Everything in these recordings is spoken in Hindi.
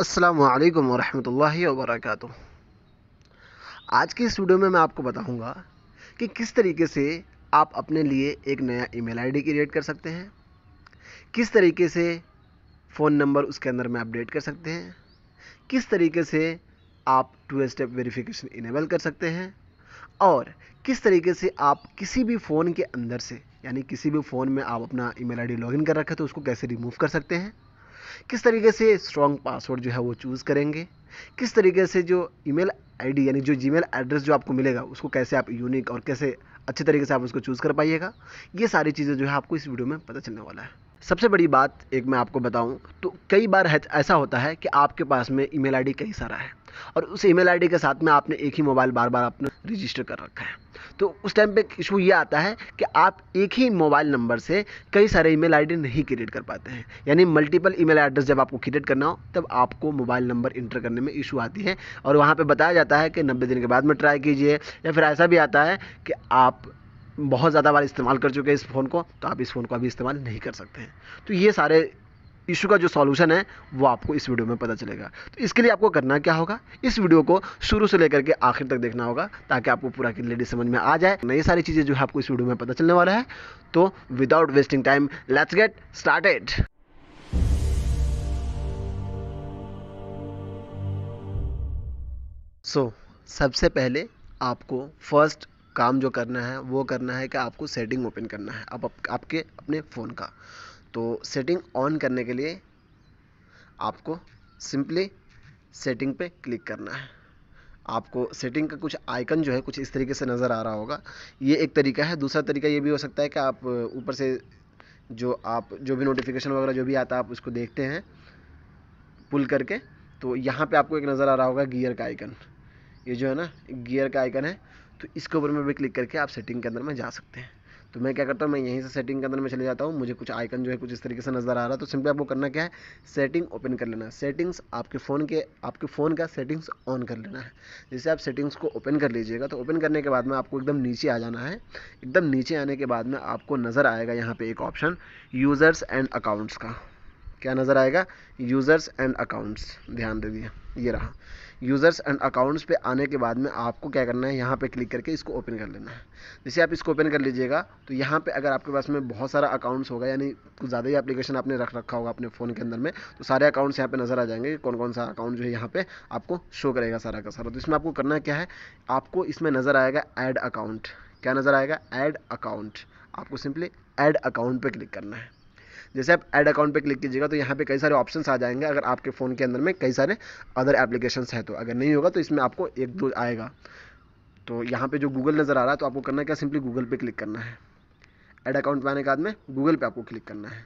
अस्सलाम वालेकुम वरहमतुल्लाहि आज की इस वीडियो में मैं आपको बताऊंगा कि किस तरीके से आप अपने लिए एक नया ईमेल आईडी क्रिएट कर सकते हैं किस तरीके से फ़ोन नंबर उसके अंदर में अपडेट कर सकते हैं किस तरीके से आप टू स्टेप वेरिफिकेशन इनेबल कर सकते हैं और किस तरीके से आप किसी भी फ़ोन के अंदर से यानी किसी भी फ़ोन में आप अपना ईमेल आईडी लॉगिन कर रखे तो उसको कैसे रिमूव कर सकते हैं किस तरीके से स्ट्रॉन्ग पासवर्ड जो है वो चूज़ करेंगे किस तरीके से जो ईमेल आईडी यानी जो जीमेल एड्रेस जो आपको मिलेगा उसको कैसे आप यूनिक और कैसे अच्छे तरीके से आप उसको चूज़ कर पाइएगा ये सारी चीज़ें जो है आपको इस वीडियो में पता चलने वाला है सबसे बड़ी बात एक मैं आपको बताऊं तो कई बार ऐसा होता है कि आपके पास में ईमेल आईडी कई सारा है और उस ईमेल आईडी के साथ में आपने एक ही मोबाइल बार बार आपने रजिस्टर कर रखा है तो उस टाइम पे इशू ये आता है कि आप एक ही मोबाइल नंबर से कई सारे ईमेल आईडी नहीं क्रिएट कर पाते हैं यानी मल्टीपल ईमेल एड्रेस जब आपको क्रिएट करना हो तब आपको मोबाइल नंबर इंटर करने में इशू आती है और वहाँ पर बताया जाता है कि नब्बे दिन के बाद में ट्राई कीजिए या फिर ऐसा भी आता है कि आप बहुत ज़्यादा बार इस्तेमाल कर चुके हैं इस फ़ोन को तो आप इस फ़ोन को अभी इस्तेमाल नहीं कर सकते हैं तो ये सारे इशू का जो सॉल्यूशन है वो आपको इस वीडियो में पता चलेगा तो इसके लिए आपको करना क्या होगा इस वीडियो को शुरू से लेकर के आखिर तक देखना होगा ताकि आपको पूरा क्लियरली समझ में आ जाए नई सारी चीज़ें जो है आपको इस वीडियो में पता चलने वाला है तो without wasting time let's get started so सबसे पहले आपको फर्स्ट काम जो करना है वो करना है कि आपको सेटिंग ओपन करना है अब आप, आपके अपने फ़ोन का तो सेटिंग ऑन करने के लिए आपको सिंपली सेटिंग पे क्लिक करना है आपको सेटिंग का कुछ आइकन जो है कुछ इस तरीके से नज़र आ रहा होगा ये एक तरीका है दूसरा तरीका ये भी हो सकता है कि आप ऊपर से जो आप जो भी नोटिफिकेशन वगैरह जो भी आता है आप उसको देखते हैं पुल करके तो यहाँ पे आपको एक नज़र आ रहा होगा गियर का आइकन ये जो है ना गियर का आइकन है तो इसके ऊपर में भी क्लिक करके आप सेटिंग के अंदर में जा सकते हैं तो मैं क्या करता हूँ मैं यहीं से सेटिंग के अंदर में चले जाता हूँ मुझे कुछ आइकन जो है कुछ इस तरीके से नज़र आ रहा है तो सिंपली आपको करना क्या है सेटिंग ओपन कर लेना है सेटिंग्स आपके फ़ोन के आपके फ़ोन का सेटिंग्स ऑन कर लेना है जैसे आप सेटिंग्स को ओपन कर लीजिएगा तो ओपन करने के बाद में आपको एकदम नीचे आ जाना है एकदम नीचे आने के बाद में आपको नज़र आएगा यहाँ पर एक ऑप्शन यूज़र्स एंड अकाउंट्स का क्या नज़र आएगा यूज़र्स एंड अकाउंट्स ध्यान दे दिए ये रहा यूज़र्स एंड अकाउंट्स पे आने के बाद में आपको क्या करना है यहाँ पे क्लिक करके इसको ओपन कर लेना है जैसे आप इसको ओपन कर लीजिएगा तो यहाँ पे अगर आपके पास में बहुत सारा अकाउंट्स होगा यानी कुछ ज़्यादा ही एप्लीकेशन आपने रख रखा होगा अपने फ़ोन के अंदर में तो सारे अकाउंट्स यहाँ पर नज़र आ जाएंगे कि कौन कौन सा अकाउंट जो है यहाँ पर आपको शो करेगा सारा का सारा तो इसमें आपको करना क्या है आपको इसमें नज़र आएगा एड अकाउंट क्या नज़र आएगा एड अकाउंट आपको सिंपली एड अकाउंट पर क्लिक करना है जैसे आप एड अकाउंट पे क्लिक कीजिएगा तो यहाँ पे कई सारे ऑप्शन आ जाएंगे अगर आपके फ़ोन के अंदर में कई सारे अदर एप्लीकेशन हैं तो अगर नहीं होगा तो इसमें आपको एक दो आएगा तो यहाँ पर जो गूगल नज़र आ रहा है तो आपको करना क्या सिंपली गूगल पे क्लिक करना है एड अकाउंट पर आने के बाद में गूगल पे आपको क्लिक करना है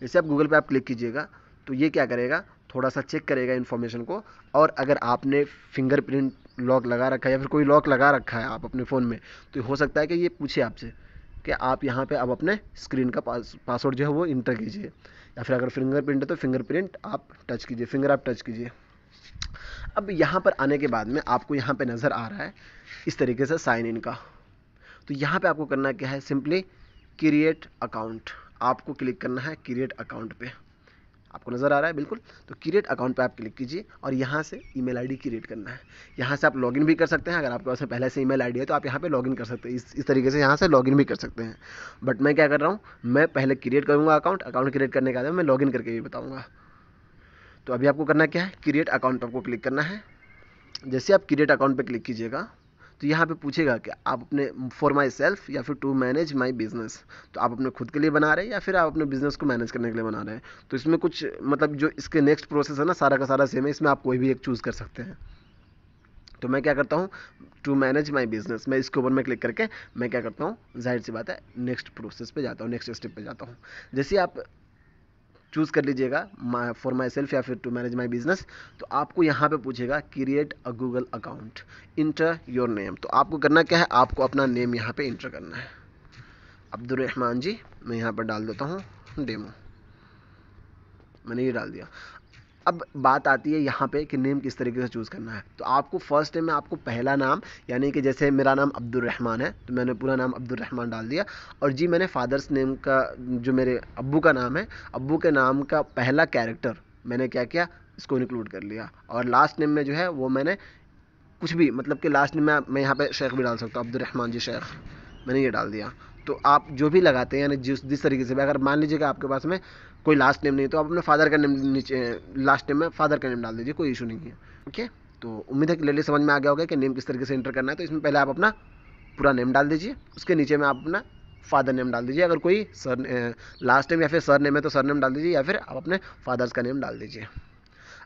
जैसे आप गूगल पे आप क्लिक कीजिएगा तो ये क्या करेगा थोड़ा सा चेक करेगा इन्फॉर्मेशन को और अगर आपने फिंगरप्रिंट लॉक लगा रखा है या फिर कोई लॉक लगा रखा है आप अपने फ़ोन में तो हो सकता है कि ये पूछे आपसे कि आप यहाँ पे अब अपने स्क्रीन का पास पासवर्ड जो है वो इंटर कीजिए या फिर अगर फिंगरप्रिंट है तो फिंगरप्रिंट आप टच कीजिए फिंगर आप टच कीजिए अब यहाँ पर आने के बाद में आपको यहाँ पे नज़र आ रहा है इस तरीके से साइन इन का तो यहाँ पे आपको करना क्या है सिंपली क्रिएट अकाउंट आपको क्लिक करना है क्रिएट अकाउंट पर आपको नज़र आ रहा है बिल्कुल तो क्रिएट अकाउंट पे आप क्लिक कीजिए और यहाँ से ईमेल आईडी क्रिएट करना है यहाँ से आप लॉगिन भी कर सकते हैं अगर आपके पास पहले से ईमेल आईडी है तो आप यहाँ पे लॉगिन कर सकते हैं इस इस तरीके से यहाँ से लॉगिन भी कर सकते हैं बट मैं क्या कर रहा हूँ मैं पहले क्रिएट करूँगा अकाउंट अकाउंट क्रिएट करने के बाद मैं लॉगिन करके भी बताऊँगा तो अभी आपको करना क्या है क्रिएट अकाउंट पर आपको क्लिक करना है जैसे आप क्रिएट अकाउंट पर क्लिक कीजिएगा तो यहाँ पे पूछेगा कि आप अपने फॉर माई सेल्फ या फिर टू मैनेज माई बिजनेस तो आप अपने खुद के लिए बना रहे हैं या फिर आप अपने बिजनेस को मैनेज करने के लिए बना रहे हैं तो इसमें कुछ मतलब जो इसके नेक्स्ट प्रोसेस है ना सारा का सारा सेम है इसमें आप कोई भी एक चूज़ कर सकते हैं तो मैं क्या करता हूँ टू मैनेज माई बिजनेस मैं इसके ऊपर में क्लिक करके मैं क्या करता हूँ जाहिर सी बात है नेक्स्ट प्रोसेस पे जाता हूँ नेक्स्ट स्टेप पे जाता हूँ जैसे आप चूज़ कर लीजिएगा फॉर माई सेल्फ या फिर टू मैनेज माई बिजनेस तो आपको यहाँ पे पूछेगा create a Google account enter your name तो आपको करना क्या है आपको अपना नेम यहाँ पे इंटर करना है अब्दुलरहमान जी मैं यहाँ पर डाल देता हूँ डेमो मैंने ये डाल दिया अब बात आती है यहाँ पे कि नेम किस तरीके से चूज़ करना है तो आपको फर्स्ट टाइम में आपको पहला नाम यानी कि जैसे मेरा नाम अब्दुलरहमान है तो मैंने पूरा नाम अब्दुलरहमान डाल दिया और जी मैंने फादर्स नेम का जो मेरे अब्बू का नाम है अब्बू के नाम का पहला कैरेक्टर मैंने क्या किया इसको इंक्लूड कर लिया और लास्ट नेम में जो है वो मैंने कुछ भी मतलब कि लास्ट में मैं यहाँ पर शेख भी डाल सकता हूँ अब्दुलरहमान जी शेख मैंने ये डाल दिया तो आप जो भी लगाते हैं यानी जिस जिस तरीके से भी अगर मान लीजिएगा आपके पास में कोई लास्ट नेम नहीं तो आप अपने फादर का नेम नीचे लास्ट नेम में फादर का नेम डाल दीजिए कोई इशू नहीं है ओके तो उम्मीद है कि लेडी समझ में आ गया होगा कि नेम किस तरीके से इंटर करना है तो इसमें पहले आप अपना पूरा नेम डाल दीजिए उसके नीचे में आप अपना फादर नेम डाल दीजिए अगर कोई सर लास्ट नेम या फिर सर नेम है तो सर नेम डाल दीजिए या फिर आप अपने फादर्स का नेम डाल दीजिए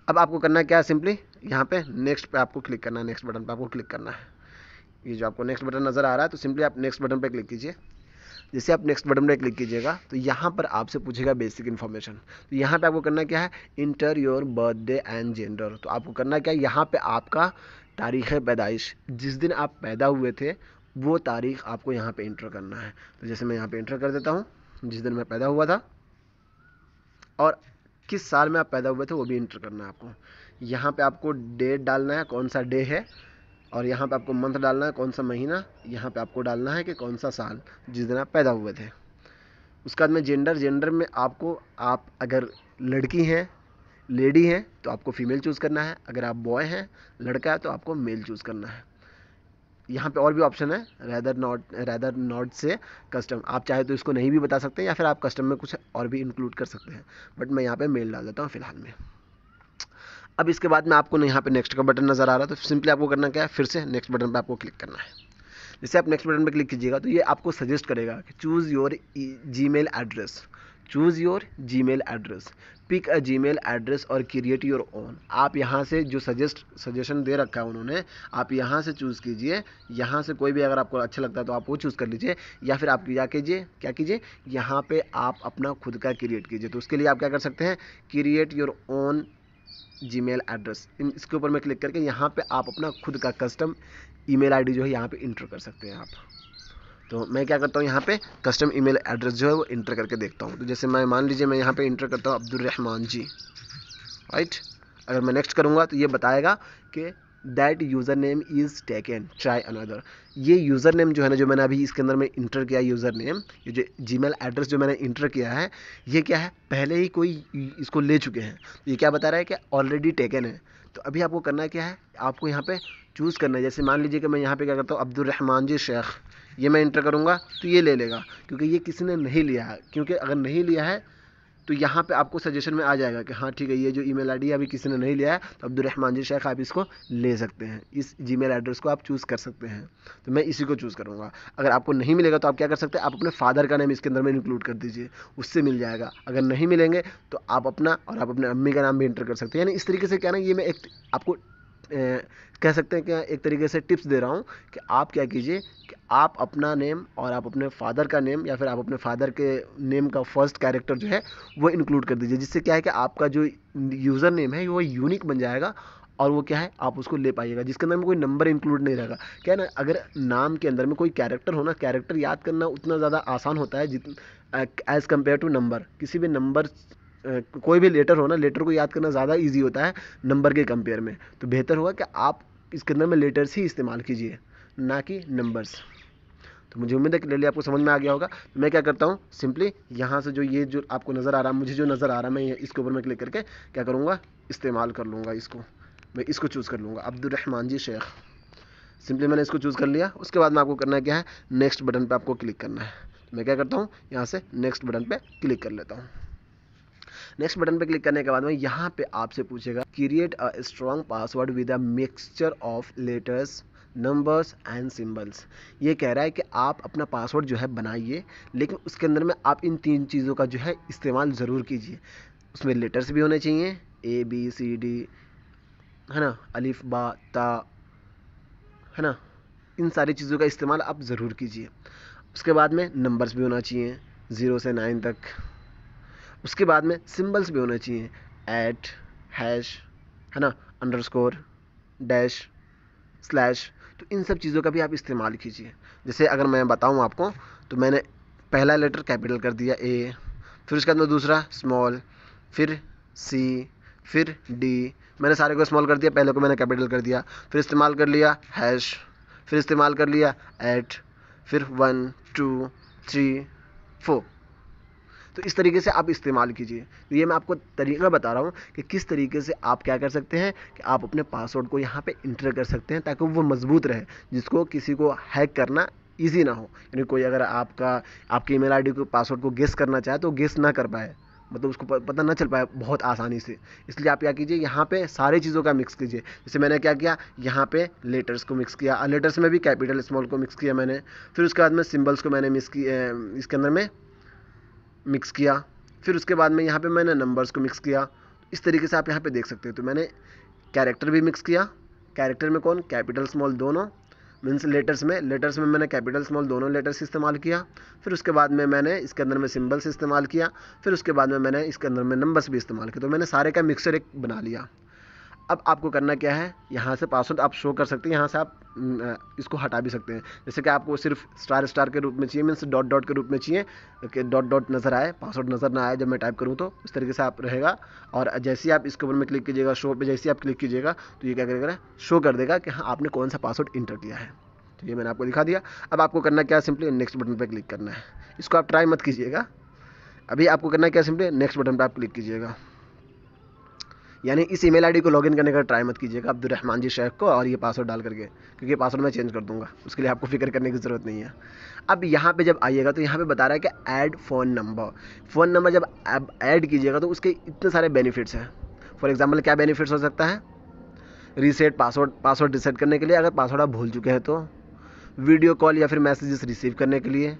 अब आपको करना क्या है सिंपली यहाँ पे नेक्स्ट पे आपको क्लिक करना है नेक्स्ट बटन पे आपको क्लिक करना है ये जो आपको नेक्स्ट बटन नज़र आ रहा है तो सिंपली आप नेक्स्ट बटन पे क्लिक कीजिए जैसे आप नेक्स्ट बटन पर क्लिक कीजिएगा तो यहाँ पर आपसे पूछेगा बेसिक इन्फॉर्मेशन तो यहाँ पर आपको करना क्या है enter your birthday and gender तो आपको करना क्या है यहाँ पर आपका तारीख़ पैदाइश जिस दिन आप पैदा हुए थे वो तारीख आपको यहाँ पे इंटर करना है तो जैसे मैं यहाँ पे इंटर कर देता हूँ जिस दिन मैं पैदा हुआ था और किस साल में आप पैदा हुए थे वो भी इंटर करना है आपको यहाँ पे आपको डेट डालना है कौन सा डे है और यहाँ पे आपको मंथ डालना है कौन सा महीना यहाँ पे आपको डालना है कि कौन सा साल जिस दिन आप पैदा हुए थे उसके बाद में जेंडर जेंडर में आपको आप अगर लड़की हैं लेडी हैं तो आपको फ़ीमेल चूज़ करना है अगर आप बॉय हैं लड़का है तो आपको मेल चूज़ करना है यहाँ पे और भी ऑप्शन है रैदर नॉट रैदर नॉट से कस्टम आप चाहे तो इसको नहीं भी बता सकते या फिर आप कस्टम में कुछ और भी इंक्लूड कर सकते हैं बट मैं यहाँ पे मेल डाल देता हूँ फ़िलहाल में अब इसके बाद में आपको यहाँ पे नेक्स्ट का बटन नज़र आ रहा है तो सिंपली आपको करना क्या है फिर से नेक्स्ट बटन पर आपको क्लिक करना है जैसे आप नेक्स्ट बटन पर क्लिक कीजिएगा तो ये आपको सजेस्ट करेगा कि choose your Gmail address choose your Gmail address pick a Gmail address और क्रिएट योर ओन आप यहाँ से जो सजेस्ट सजेशन दे रखा है उन्होंने आप यहाँ से चूज़ कीजिए यहाँ से कोई भी अगर आपको अच्छा लगता है तो आप वो चूज़ कर लीजिए या फिर आप क्या कीजिए क्या कीजिए यहाँ पे आप अपना खुद का क्रिएट कीजिए तो उसके लिए आप क्या कर सकते हैं create your own Gmail address इसके ऊपर मैं क्लिक करके यहाँ पे आप अपना खुद का कस्टम ईमेल आईडी जो है यहाँ पे इंटर कर सकते हैं आप तो मैं क्या करता हूँ यहाँ पे कस्टम ईमेल एड्रेस जो है वो इंटर करके देखता हूँ तो जैसे मैं मान लीजिए मैं यहाँ पे इंटर करता हूँ अब्दुलरहमान जी राइट अगर मैं नेक्स्ट करूँगा तो ये बताएगा कि that user name is taken try another ये यूज़र नेम जो है ना जो मैंने अभी इसके अंदर में इंटर किया यूज़र नेम ये जो जी एड्रेस जो मैंने इंटर किया है ये क्या है पहले ही कोई इसको ले चुके हैं तो ये क्या बता रहा है कि ऑलरेडी टेकन है तो अभी आपको करना क्या है आपको यहाँ पे चूज़ करना है जैसे मान लीजिए कि मैं यहाँ पे क्या करता हूँ अब्दुलरहमान जी शेख ये मैं इंटर करूँगा तो ये ले लेगा क्योंकि ये किसी ने नहीं लिया है क्योंकि अगर नहीं लिया है तो यहाँ पे आपको सजेशन में आ जाएगा कि हाँ ठीक है ये जो ईमेल आईडी अभी किसी ने नहीं लिया है तो अब्दुलरहमान जी शेख आप इसको ले सकते हैं इस जी एड्रेस को आप चूज़ कर सकते हैं तो मैं इसी को चूज़ करूँगा अगर आपको नहीं मिलेगा तो आप क्या कर सकते हैं आप अपने फादर का नाम इसके अंदर में इंक्लूड कर दीजिए उससे मिल जाएगा अगर नहीं मिलेंगे तो आप अपना और आप अपने अम्मी का नाम भी इंटर कर सकते हैं यानी इस तरीके से क्या ना ये मैं एक आपको कह सकते हैं कि एक तरीके से टिप्स दे रहा हूँ कि आप क्या कीजिए कि आप अपना नेम और आप अपने फादर का नेम या फिर आप अपने फादर के नेम का फर्स्ट कैरेक्टर जो है वो इंक्लूड कर दीजिए जिससे क्या है कि आपका जो यूज़र नेम है वो यूनिक बन जाएगा और वो क्या है आप उसको ले पाइएगा जिसके अंदर में कोई नंबर इंक्लूड नहीं रहेगा क्या ना अगर नाम के अंदर में कोई कैरेक्टर हो ना कैरेक्टर याद करना उतना ज़्यादा आसान होता है जित एज़ कम्पेयर टू नंबर किसी भी नंबर कोई भी लेटर हो ना लेटर को याद करना ज़्यादा ईजी होता है नंबर के कंपेयर में तो बेहतर होगा कि आप इसके अंदर में लेटर्स ही इस्तेमाल कीजिए ना कि नंबर्स तो मुझे उम्मीद है कि डेली आपको समझ में आ गया होगा तो मैं क्या करता हूँ सिंपली यहाँ से जो ये जो आपको नज़र आ रहा है मुझे जो नज़र आ रहा है मैं इसके ऊपर मैं क्लिक करके क्या करूँगा इस्तेमाल कर लूँगा इसको मैं इसको चूज़ कर लूँगा अब्दुलरहमान जी शेख सिंपली मैंने इसको चूज़ कर लिया उसके बाद में आपको करना क्या है नेक्स्ट बटन पर आपको क्लिक करना है तो मैं क्या करता हूँ यहाँ से नेक्स्ट बटन पर क्लिक कर लेता हूँ नेक्स्ट बटन पर क्लिक करने के बाद में यहाँ पे आपसे पूछेगा create a strong password with a mixture of letters numbers and symbols ये कह रहा है कि आप अपना पासवर्ड जो है बनाइए लेकिन उसके अंदर में आप इन तीन चीज़ों का जो है इस्तेमाल ज़रूर कीजिए उसमें लेटर्स भी होने चाहिए ए बी सी डी है ना अलिफ बा ता है ना इन सारी चीज़ों का इस्तेमाल आप ज़रूर कीजिए उसके बाद में नंबर्स भी होना चाहिए ज़ीरो से नाइन तक उसके बाद में सिम्बल्स भी होने चाहिए ऐट हैश है ना अंडरस्कोर डैश स्लैश तो इन सब चीज़ों का भी आप इस्तेमाल कीजिए जैसे अगर मैं बताऊँ आपको तो मैंने पहला लेटर कैपिटल कर दिया ए फिर उसके बाद में दूसरा स्मॉल फिर सी फिर डी मैंने सारे को स्मॉल कर दिया पहले को मैंने कैपिटल कर दिया फिर इस्तेमाल कर लिया हैश फिर इस्तेमाल कर लिया एट फिर वन टू थ्री फोर तो इस तरीके से आप इस्तेमाल कीजिए तो ये मैं आपको तरीका बता रहा हूँ कि किस तरीके से आप क्या कर सकते हैं कि आप अपने पासवर्ड को यहाँ पे इंटर कर सकते हैं ताकि वो मज़बूत रहे जिसको किसी को हैक करना ईजी ना हो यानी कोई अगर आपका आपकी ई मेल को पासवर्ड को गेस करना चाहे तो गेस ना कर पाए मतलब उसको पता ना चल पाए बहुत आसानी से इसलिए आप क्या कीजिए यहाँ पे सारे चीज़ों का मिक्स कीजिए जैसे मैंने क्या किया यहाँ पे लेटर्स को मिक्स किया लेटर्स में भी कैपिटल स्मॉल को मिक्स किया मैंने फिर उसके बाद में सिंबल्स को मैंने मिक्स किया इसके अंदर में मिक्स किया फिर उसके बाद में यहाँ पे मैंने नंबर्स को मिक्स किया इस तरीके से आप यहाँ पे देख सकते हो तो मैंने कैरेक्टर भी मिक्स किया कैरेक्टर में कौन कैपिटल स्मॉल दोनों मीन्स लेटर्स में लेटर्स में मैंने कैपिटल स्मॉल दोनों लेटर्स इस्तेमाल किया फिर उसके बाद में मैंने इसके अंदर में सिम्बल्स इस्तेमाल किया फिर उसके बाद में मैंने इसके अंदर में नंबर्स भी इस्तेमाल किया तो मैंने सारे का मिक्सर एक बना लिया अब आपको करना क्या है यहाँ से पासवर्ड आप शो कर सकते हैं यहाँ से आप इसको हटा भी सकते हैं जैसे कि आपको सिर्फ स्टार स्टार के रूप में चाहिए मीन्स डॉट डॉट के रूप में चाहिए कि डॉट डॉट नज़र आए पासवर्ड नज़र ना आए जब मैं टाइप करूँ तो इस तरीके से आप रहेगा और जैसे ही आप इसके ऊपर में क्लिक कीजिएगा शो पर जैसे ही आप क्लिक कीजिएगा तो ये क्या करेगा शो कर देगा कि हाँ आपने कौन सा पासवर्ड इंटर किया है तो ये मैंने आपको दिखा दिया अब आपको करना क्या है सिंपली नेक्स्ट बटन पर क्लिक करना है इसको आप ट्राई मत कीजिएगा अभी आपको करना क्या सिंपली नेक्स्ट बटन पर आप क्लिक कीजिएगा यानी इस ईमेल आईडी को लॉगिन करने का ट्राई मत कीजिएगा अब्दुलरहमान जी शेख को और ये पासवर्ड डाल करके क्योंकि पासवर्ड मैं चेंज कर दूंगा उसके लिए आपको फिक्र करने की ज़रूरत नहीं है अब यहाँ पे जब आइएगा तो यहाँ पे बता रहा है कि add phone number phone number जब आप ऐड कीजिएगा तो उसके इतने सारे बेनिफिट्स हैं फॉर एग्ज़ाम्पल क्या बेनिफिट्स हो सकता है रीसेट पासवर्ड पासवर्ड रीसेट करने के लिए अगर पासवर्ड आप भूल चुके हैं तो वीडियो कॉल या फिर मैसेजेस रिसीव करने के लिए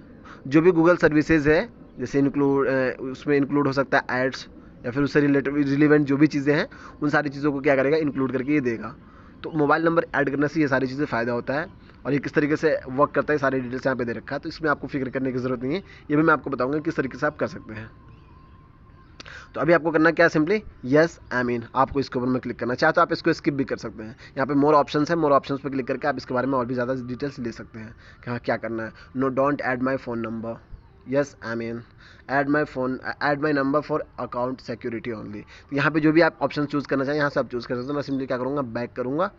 जो भी गूगल सर्विसेज है जैसे इंक्लूड उसमें इंक्लूड हो सकता है एड्स या फिर उससे रिलेटेड रिलेवेंट जो भी चीज़ें हैं उन सारी चीज़ों को क्या करेगा इंक्लूड करके ये देगा तो मोबाइल नंबर ऐड करने से ये सारी चीज़ें फ़ायदा होता है और ये किस तरीके से वर्क करता है सारी डिटेल्स यहाँ पे दे रखा है तो इसमें आपको फिक्र करने की ज़रूरत नहीं है ये भी मैं आपको बताऊंगा किस तरीके से आप कर सकते हैं तो अभी आपको करना क्या है सिंपली येस आई मीन आपको इसके ऊपर में क्लिक करना चाहे तो आप इसको स्किप भी कर सकते हैं यहाँ पे मोर ऑप्शन है मोर ऑप्शन पर क्लिक करके आप इसके बारे में और भी ज़्यादा डिटेल्स ले सकते हैं कि हाँ क्या करना है no don't add my phone number yes I mean add my phone add my number for account security only तो यहाँ पे जो भी आप ऑप्शन चूज़ करना चाहें यहाँ से आप चूज़ कर सकते हो मैं सिंपली क्या करूँगा बैक करूँगा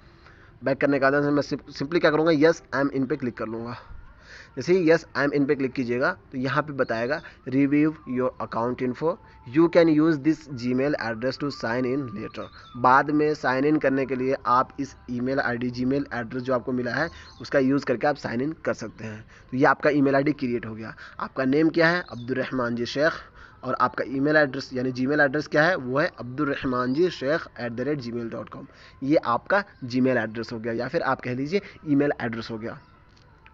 बैक करने के बाद मैं सिंपली क्या करूँगा यस आई एम इन पे क्लिक कर लूँगा जैसे ही यस आई एम इन पे क्लिक कीजिएगा तो यहाँ पे बताएगा review your account info you can use this Gmail address to sign in later बाद में साइन इन करने के लिए आप इस email I D Gmail address जो आपको मिला है उसका यूज़ करके आप साइन इन कर सकते हैं तो ये आपका email I D create हो गया आपका नेम क्या है अब्दुलरहमान जी शेख और आपका ईमेल एड्रेस यानी जीमेल एड्रेस क्या है वो है Abdulrahman ji Shaikh at the rate Gmail dot com ये आपका जीमेल एड्रेस हो गया या फिर आप कह लीजिए ईमेल एड्रेस हो गया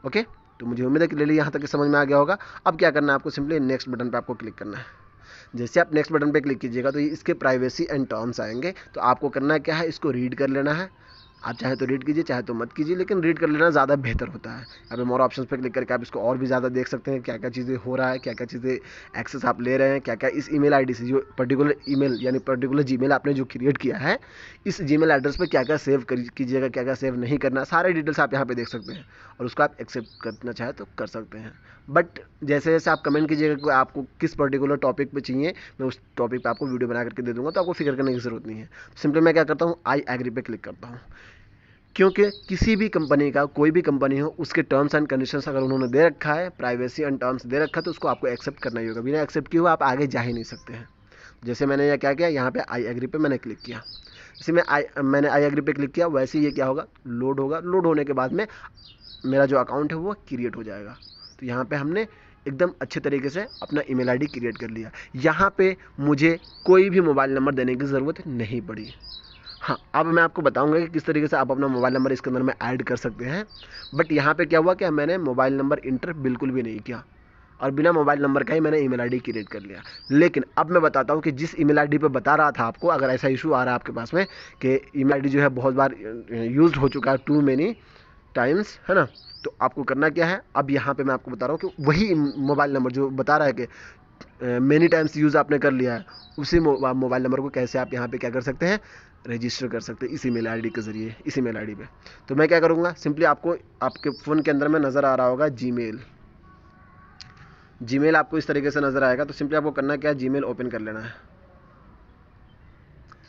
ओके तो मुझे उम्मीद है कि ले यहाँ तक समझ में आ गया होगा अब क्या करना है आपको सिंपली नेक्स्ट बटन पर आपको क्लिक करना है जैसे आप नेक्स्ट बटन पर क्लिक कीजिएगा तो इसके प्राइवेसी एंड टर्म्स आएंगे तो आपको करना क्या है इसको रीड कर लेना है आप चाहे तो रीड कीजिए चाहे तो मत कीजिए लेकिन रीड कर लेना ज़्यादा बेहतर होता है अब मोर ऑप्शंस पर क्लिक करके आप इसको और भी ज़्यादा देख सकते हैं क्या क्या चीज़ें हो रहा है क्या क्या चीज़ें एक्सेस आप ले रहे हैं क्या क्या इस ईमेल आईडी से जो पर्टिकुलर ईमेल यानी पर्टिकुलर जी आपने जो क्रिएट किया है इस जी एड्रेस पर क्या क्या सेव कीजिएगा क्या क्या सेव नहीं करना सारे डिटेल्स आप यहाँ पर देख सकते हैं और उसको आप एक्सेप्ट करना चाहे तो कर सकते हैं बट जैसे जैसे आप कमेंट कीजिएगा कि आपको किस पर्टिकुलर टॉपिक पे चाहिए मैं उस टॉपिक पे आपको वीडियो बना करके दे दूंगा तो आपको फिक्र करने की जरूरत नहीं है सिंपली मैं क्या करता हूँ आई एग्री पे क्लिक करता हूँ क्योंकि किसी भी कंपनी का कोई भी कंपनी हो उसके टर्म्स एंड कंडीशंस अगर उन्होंने दे रखा है प्राइवेसी एंड टर्म्स दे रखा है तो उसको आपको एक्सेप्ट करना ही होगा बिना एक्सेप्ट किए हुए आप आगे जा ही नहीं सकते हैं जैसे मैंने यह क्या किया यहाँ पे आई एग्री पे मैंने क्लिक किया जैसे मैं आई मैंने आई एग्री पे क्लिक किया वैसे ये क्या होगा लोड होगा लोड होने के बाद में मेरा जो अकाउंट है वो क्रिएट हो जाएगा तो यहाँ पर हमने एकदम अच्छे तरीके से अपना ईमेल आईडी क्रिएट कर लिया यहाँ पे मुझे कोई भी मोबाइल नंबर देने की ज़रूरत नहीं पड़ी हाँ अब मैं आपको बताऊंगा कि किस तरीके से आप अपना मोबाइल नंबर इसके अंदर में ऐड कर सकते हैं बट यहाँ पे क्या हुआ कि मैंने मोबाइल नंबर इंटर बिल्कुल भी नहीं किया और बिना मोबाइल नंबर का ही मैंने ईमेल आईडी क्रिएट कर लिया लेकिन अब मैं बताता हूँ कि जिस ईमेल आईडी पे बता रहा था आपको अगर ऐसा इशू आ रहा है आपके पास में कि ईमेल आईडी जो है बहुत बार यूज़ हो चुका है टू मेनी टाइम्स है ना तो आपको करना क्या है अब यहाँ पर मैं आपको बता रहा हूँ कि वही मोबाइल नंबर जो बता रहा है कि मेनी टाइम्स यूज़ आपने कर लिया है उसी मोबाइल नंबर को कैसे आप यहाँ पे क्या कर सकते हैं रजिस्टर कर सकते हैं इसी मेल आईडी के ज़रिए इस मेल आईडी पे तो मैं क्या करूँगा सिंपली आपको आपके फ़ोन के अंदर में नज़र आ रहा होगा जीमेल जीमेल आपको इस तरीके से नज़र आएगा तो सिंपली आपको करना क्या है जीमेल ओपन कर लेना है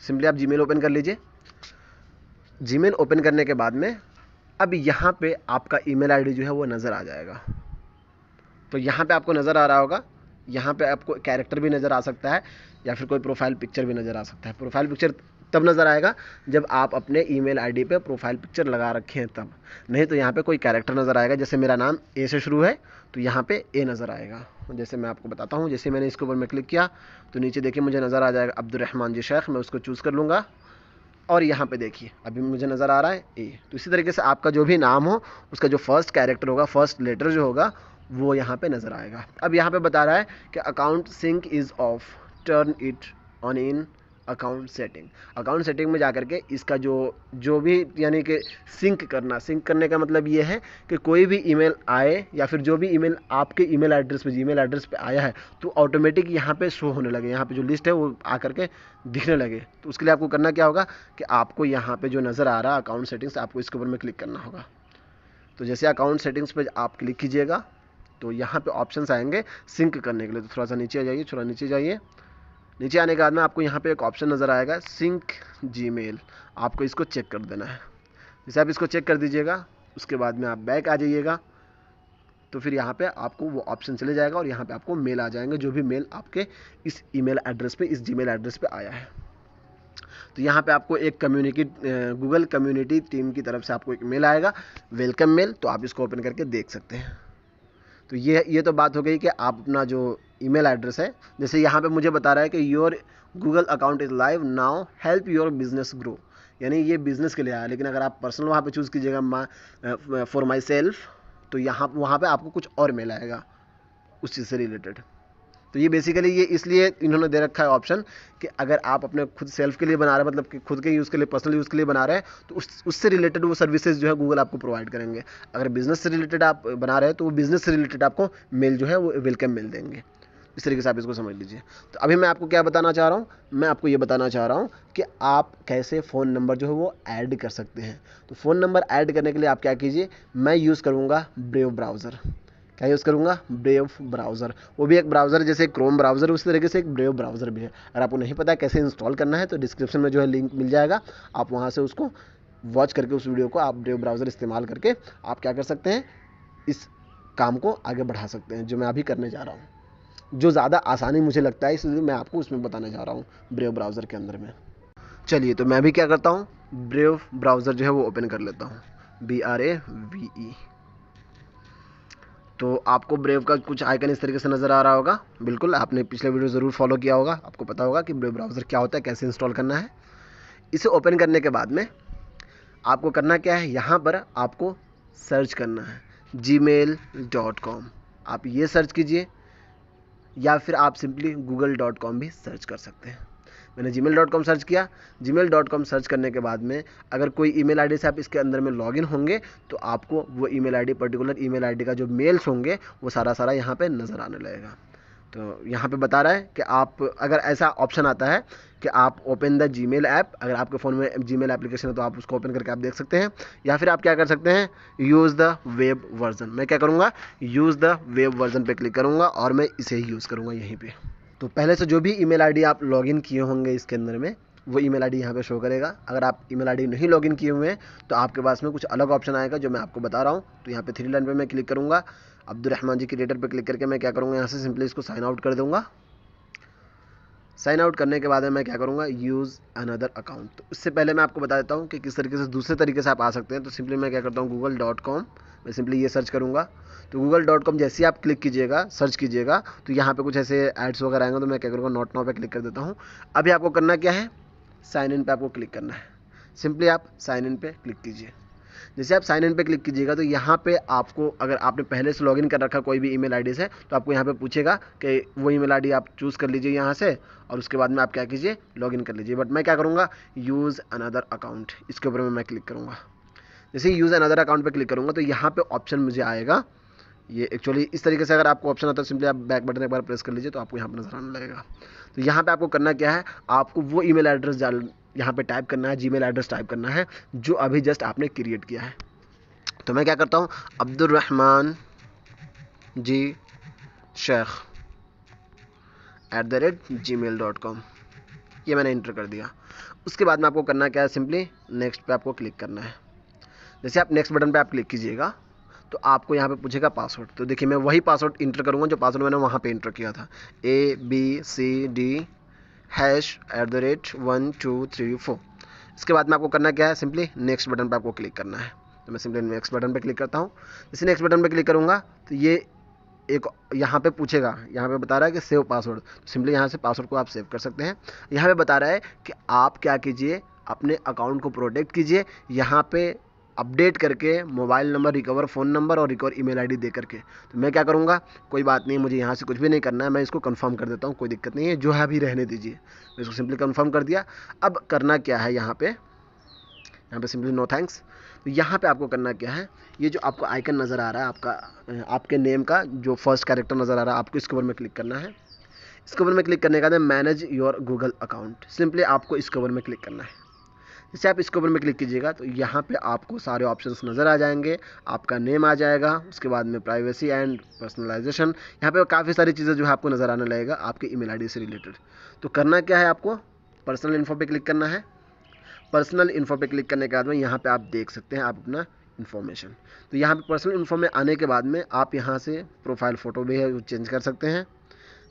सिंपली आप जीमेल ओपन कर लीजिए जीमेल ओपन करने के बाद में अब यहाँ पर आपका आई डी जो है वो नज़र आ जाएगा तो यहाँ पर आपको नज़र आ रहा होगा यहाँ पे आपको कैरेक्टर भी नज़र आ सकता है या फिर कोई प्रोफाइल पिक्चर भी नज़र आ सकता है प्रोफाइल पिक्चर तब नज़र आएगा जब आप अपने ईमेल आईडी पे प्रोफाइल पिक्चर लगा रखे हैं तब नहीं तो यहाँ पे कोई कैरेक्टर नज़र आएगा जैसे मेरा नाम ए से शुरू है तो यहाँ पे ए नज़र आएगा जैसे मैं आपको बताता हूँ जैसे मैंने इसके ऊपर में क्लिक किया तो नीचे देखिए मुझे नज़र आ जाएगा अब्दुलरहमान जी शेख मैं उसको चूज़ कर लूँगा और यहाँ पे देखिए अभी मुझे नज़र आ रहा है ए तो इसी तरीके से आपका जो भी नाम हो उसका जो फर्स्ट कैरेक्टर होगा फर्स्ट लेटर जो होगा वो यहाँ पे नज़र आएगा अब यहाँ पे बता रहा है कि account sync is off turn it on in account setting account setting में जा कर के इसका जो जो भी यानी कि सिंक करना सिंक करने का मतलब ये है कि कोई भी ईमेल आए या फिर जो भी ईमेल आपके ईमेल एड्रेस पे जीमेल एड्रेस पे आया है तो ऑटोमेटिक यहाँ पे शो होने लगे यहाँ पे जो लिस्ट है वो आकर के दिखने लगे तो उसके लिए आपको करना क्या होगा कि आपको यहाँ पर जो नज़र आ रहा अकाउंट सेटिंग्स आपको इसके ऊपर में क्लिक करना होगा तो जैसे अकाउंट सेटिंग्स पर आप क्लिक कीजिएगा तो यहाँ पर ऑप्शन आएंगे सिंक करने के लिए तो थोड़ा सा नीचे आ जाइए थोड़ा नीचे जाइए नीचे आने के बाद में आपको यहाँ पे एक ऑप्शन नज़र आएगा सिंक जी आपको इसको चेक कर देना है जैसे आप इसको चेक कर दीजिएगा उसके बाद में आप बैक आ जाइएगा तो फिर यहाँ पे आपको वो ऑप्शन चले जाएगा और यहाँ पे आपको मेल आ जाएंगे जो भी मेल आपके इस ईमेल एड्रेस पे इस जीमेल एड्रेस पे आया है तो यहाँ पे आपको एक कम्युनिकेट गूगल कम्युनिटी टीम की तरफ से आपको एक मेल आएगा वेलकम मेल तो आप इसको ओपन करके देख सकते हैं तो ये ये तो बात हो गई कि आप अपना जो ईमेल एड्रेस है जैसे यहाँ पे मुझे बता रहा है कि your Google account is live now help your business grow यानी ये बिज़नेस के लिए आया लेकिन अगर आप पर्सनल वहाँ पे चूज़ कीजिएगा मा फॉर माई सेल्फ तो यहाँ वहाँ पे आपको कुछ और मेल आएगा उस चीज़ से रिलेटेड तो ये बेसिकली ये इसलिए इन्होंने दे रखा है ऑप्शन कि अगर आप अपने खुद सेल्फ के लिए बना रहे हैं मतलब कि खुद के यूज़ के लिए पर्सनल यूज़ के लिए बना रहे हैं तो उस उससे रिलेटेड वो सर्विसेज जो है गूगल आपको प्रोवाइड करेंगे अगर बिज़नेस से रिलेटेड आप बना रहे हैं तो वो बिज़नेस से रिलेटेड आपको मेल जो है वो वेलकम मेल देंगे इस तरीके से आप इसको समझ लीजिए तो अभी मैं आपको क्या बताना चाह रहा हूँ मैं आपको ये बताना चाह रहा हूँ कि आप कैसे फ़ोन नंबर जो है वो ऐड कर सकते हैं तो फ़ोन नंबर ऐड करने के लिए आप क्या कीजिए मैं यूज़ करूँगा ब्रेव ब्राउज़र क्या यूज़ करूँगा ब्रेव ब्राउज़र वो भी एक ब्राउज़र जैसे क्रोम ब्राउज़र उसी तरीके से एक ब्रेव ब्राउज़र भी है अगर आपको नहीं पता कैसे इंस्टॉल करना है तो डिस्क्रिप्शन में जो है लिंक मिल जाएगा आप वहाँ से उसको वॉच करके उस वीडियो को आप ब्रेव ब्राउज़र इस्तेमाल करके आप क्या कर सकते हैं इस काम को आगे बढ़ा सकते हैं जो मैं अभी करने जा रहा हूँ जो ज़्यादा आसानी मुझे लगता है इसलिए मैं आपको उसमें बताने जा रहा हूँ ब्रेव ब्राउज़र के अंदर में चलिए तो मैं भी क्या करता हूँ ब्रेव ब्राउज़र जो है वो ओपन कर लेता हूँ B R A V E तो आपको ब्रेव का कुछ आइकन इस तरीके से नज़र आ रहा होगा बिल्कुल आपने पिछले वीडियो ज़रूर फॉलो किया होगा आपको पता होगा कि ब्रेव ब्राउज़र क्या होता है कैसे इंस्टॉल करना है इसे ओपन करने के बाद में आपको करना क्या है यहाँ पर आपको सर्च करना है जी आप ये सर्च कीजिए या फिर आप सिंपली गूगल डॉट कॉम भी सर्च कर सकते हैं मैंने Gmail dot com search किया Gmail dot com search करने के बाद में अगर कोई ई मेल आई डी से आप इसके अंदर में लॉगिन होंगे तो आपको वो email I D particular email I D का जो मेल्स होंगे वो सारा सारा यहाँ पर नज़र आने लगेगा तो यहाँ पे बता रहा है कि आप अगर ऐसा ऑप्शन आता है कि आप open the Gmail app अगर आपके फ़ोन में जी मेल एप्लीकेशन है तो आप उसको ओपन करके आप देख सकते हैं या फिर आप क्या कर सकते हैं यूज़ द वेब वर्जन मैं क्या करूँगा यूज़ द वेब वर्जन पे क्लिक करूँगा और मैं इसे ही यूज़ करूँगा यहीं पर तो पहले से जो भी ईमेल आईडी आप लॉगिन किए होंगे इसके अंदर में वो ईमेल आईडी यहाँ पे शो करेगा अगर आप ईमेल आईडी नहीं लॉगिन किए हुए हैं तो आपके पास में कुछ अलग ऑप्शन आएगा जो मैं आपको बता रहा हूँ तो यहाँ पे थ्री लाइन पे मैं क्लिक करूँगा अब्दुलरहमान जी क्रिएटर पे क्लिक करके मैं क्या करूँगा यहाँ से सिंपली इसको साइन आउट कर दूँगा साइन आउट करने के बाद मैं क्या करूँगा यूज़ अनदर अकाउंट तो उससे पहले मैं आपको बता देता हूँ कि किस तरीके से दूसरे तरीके से आप आ सकते हैं तो सिंपली मैं क्या करता हूँ गूगल डॉट कॉम मैं सिंपली ये सर्च करूँगा तो गूगल डॉट कॉम जैसे ही आप क्लिक कीजिएगा सर्च कीजिएगा तो यहाँ पे कुछ ऐसे एड्स वगैरह आएंगे तो मैं क्या करूँगा नोट नाउ पे क्लिक कर देता हूँ अभी आपको करना क्या है साइन इन पे आपको क्लिक करना है सिंपली आप साइन इन पे क्लिक कीजिए जैसे आप साइन इन पे क्लिक कीजिएगा तो यहाँ पे आपको अगर आपने पहले से लॉगिन कर रखा कोई भी ईमेल आईडी से तो आपको यहाँ पे पूछेगा कि वो ईमेल आईडी आप चूज़ कर लीजिए यहाँ से और उसके बाद में आप क्या कीजिए लॉगिन कर लीजिए बट मैं क्या करूँगा यूज़ अनदर अकाउंट इसके ऊपर मैं क्लिक करूँगा जैसे यूज़ अनदर अकाउंट पर क्लिक करूँगा तो यहाँ पर ऑप्शन मुझे आएगा ये एक्चुअली इस तरीके से अगर आपको ऑप्शन आता है सिंपली आप बैक बटन एक बार प्रेस कर लीजिए तो आपको यहाँ पर नजर आने लगेगा तो यहाँ पे आपको करना क्या है आपको वो ईमेल एड्रेस डाल यहाँ पे टाइप करना है जीमेल एड्रेस टाइप करना है जो अभी जस्ट आपने क्रिएट किया है तो मैं क्या करता हूँ Abdulrahman ji Shaikh at the rate Gmail dot com ये मैंने इंटर कर दिया उसके बाद में आपको करना क्या है सिंपली नेक्स्ट पे आपको क्लिक करना है जैसे आप नेक्स्ट बटन पे आप क्लिक कीजिएगा तो आपको यहाँ पे पूछेगा पासवर्ड तो देखिए मैं वही पासवर्ड इंटर करूँगा जो पासवर्ड मैंने वहाँ पे इंटर किया था A B C D hash at the rate one two three four इसके बाद में आपको करना क्या है सिंपली नेक्स्ट बटन पर आपको क्लिक करना है तो मैं सिंपली नेक्स्ट बटन पर क्लिक करता हूँ जैसे नेक्स्ट बटन पर क्लिक करूँगा तो ये एक यहाँ पे पूछेगा यहाँ पे बता रहा है कि सेव पासवर्ड सिंपली यहाँ से पासवर्ड को आप सेव कर सकते हैं यहाँ पे बता रहा है कि आप क्या कीजिए अपने अकाउंट को प्रोटेक्ट कीजिए यहाँ पे अपडेट करके mobile number recover phone number और रिकवर ईमेल आईडी दे करके तो मैं क्या करूँगा कोई बात नहीं मुझे यहाँ से कुछ भी नहीं करना है मैं इसको कंफर्म कर देता हूँ कोई दिक्कत नहीं है जो है अभी रहने दीजिए मैं इसको सिंपली कंफर्म कर दिया अब करना क्या है यहाँ पे यहाँ पे सिंपली नो थैंक्स तो यहाँ पर आपको करना क्या है ये जो आपको आइकन नज़र आ रहा है आपका आपके नेम का जो फर्स्ट कैरेक्टर नज़र आ रहा है आपको इसके ऊपर में क्लिक करना है इसके ऊपर में क्लिक करने का manage your Google account simply आपको इसके ऊपर में क्लिक करना है जैसे आप इसके ऊपर में क्लिक कीजिएगा तो यहाँ पे आपको सारे ऑप्शंस नज़र आ जाएंगे आपका नेम आ जाएगा उसके बाद में प्राइवेसी एंड पर्सनलाइजेशन यहाँ पे काफ़ी सारी चीज़ें जो है आपको नज़र आने लगेगा आपके ईमेल आईडी से रिलेटेड तो करना क्या है आपको पर्सनल इन्फो पे क्लिक करना है पर्सनल इन्फो पे क्लिक करने के बाद में यहाँ पर आप देख सकते हैं आप अपना इन्फॉर्मेशन तो यहाँ पर पर्सनल इन्फो में आने के बाद में आप यहाँ से प्रोफाइल फ़ोटो भी है चेंज कर सकते हैं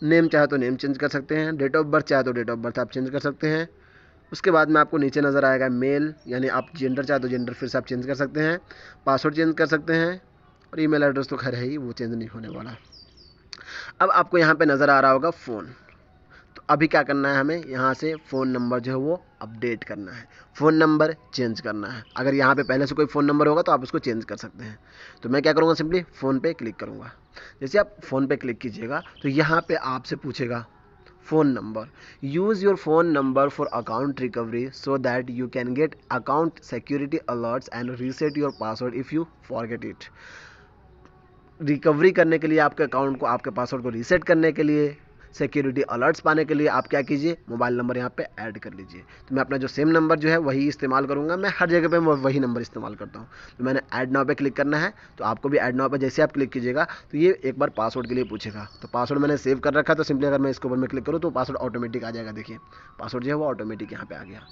नेम चाहे तो नेम चेंज कर सकते हैं डेट ऑफ बर्थ चाहे तो डेट ऑफ बर्थ आप चेंज कर सकते हैं उसके बाद में आपको नीचे नज़र आएगा मेल यानी आप जेंडर चाहे तो जेंडर फिर से आप चेंज कर सकते हैं पासवर्ड चेंज कर सकते हैं और ई एड्रेस तो खैर है ही वो चेंज नहीं होने वाला अब आपको यहाँ पर नज़र आ रहा होगा फ़ोन तो अभी क्या करना है हमें यहाँ से फ़ोन नंबर जो है वो अपडेट करना है फ़ोन नंबर चेंज करना है अगर यहाँ पे पहले से कोई फ़ोन नंबर होगा तो आप उसको चेंज कर सकते हैं तो मैं क्या करूँगा सिंपली फ़ोन पे क्लिक करूँगा जैसे आप फ़ोन पे क्लिक कीजिएगा तो यहाँ पे आपसे पूछेगा phone number use your phone number for account recovery so that you can get account security alerts and reset your password if you forget it recovery करने के लिए आपके अकाउंट को आपके पासवर्ड को रीसेट करने के लिए सिक्योरिटी अलर्ट्स पाने के लिए आप क्या कीजिए मोबाइल नंबर यहाँ पे ऐड कर लीजिए तो मैं अपना जो सेम नंबर जो है वही इस्तेमाल करूँगा मैं हर जगह पे वही नंबर इस्तेमाल करता हूँ तो मैंने ऐड नाव पे क्लिक करना है तो आपको भी ऐड नाव पर जैसे आप क्लिक कीजिएगा तो ये एक बार पासवर्ड के लिए पूछेगा तो पासवर्ड मैंने सेव कर रखा तो सिंपली अगर मैं इसके ऊपर में क्लिक करूँ तो पासवर्ड ऑटोमेटिक आ जाएगा देखिए पासवर्ड जो है वो ऑटोमेटिक यहाँ पर आ गया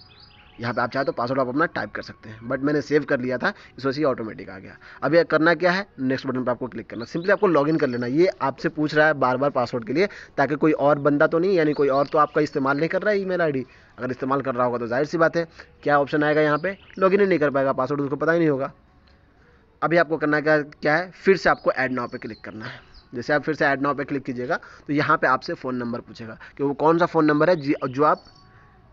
यहाँ पे आप चाहे तो पासवर्ड आप अपना टाइप कर सकते हैं बट मैंने सेव कर लिया था इस वजह से ऑटोमेटिक आ गया अब यह करना क्या है नेक्स्ट बटन पर आपको क्लिक करना सिंपली आपको लॉगिन कर लेना ये आपसे पूछ रहा है बार बार पासवर्ड के लिए ताकि कोई और बंदा तो नहीं यानी कोई और तो आपका इस्तेमाल नहीं कर रहा है ई मेल अगर इस्तेमाल कर रहा होगा तो जाहिर सी बात है क्या ऑप्शन आएगा यहाँ पर लॉग ही नहीं कर पाएगा पासवर्ड उसको पता ही नहीं होगा अभी आपको करना क्या क्या है फिर से आपको एड नाव पर क्लिक करना है जैसे आप फिर से एड नाव पर क्लिक कीजिएगा तो यहाँ पे आपसे फ़ोन नंबर पूछेगा कि वो कौन सा फ़ोन नंबर है जी जो आप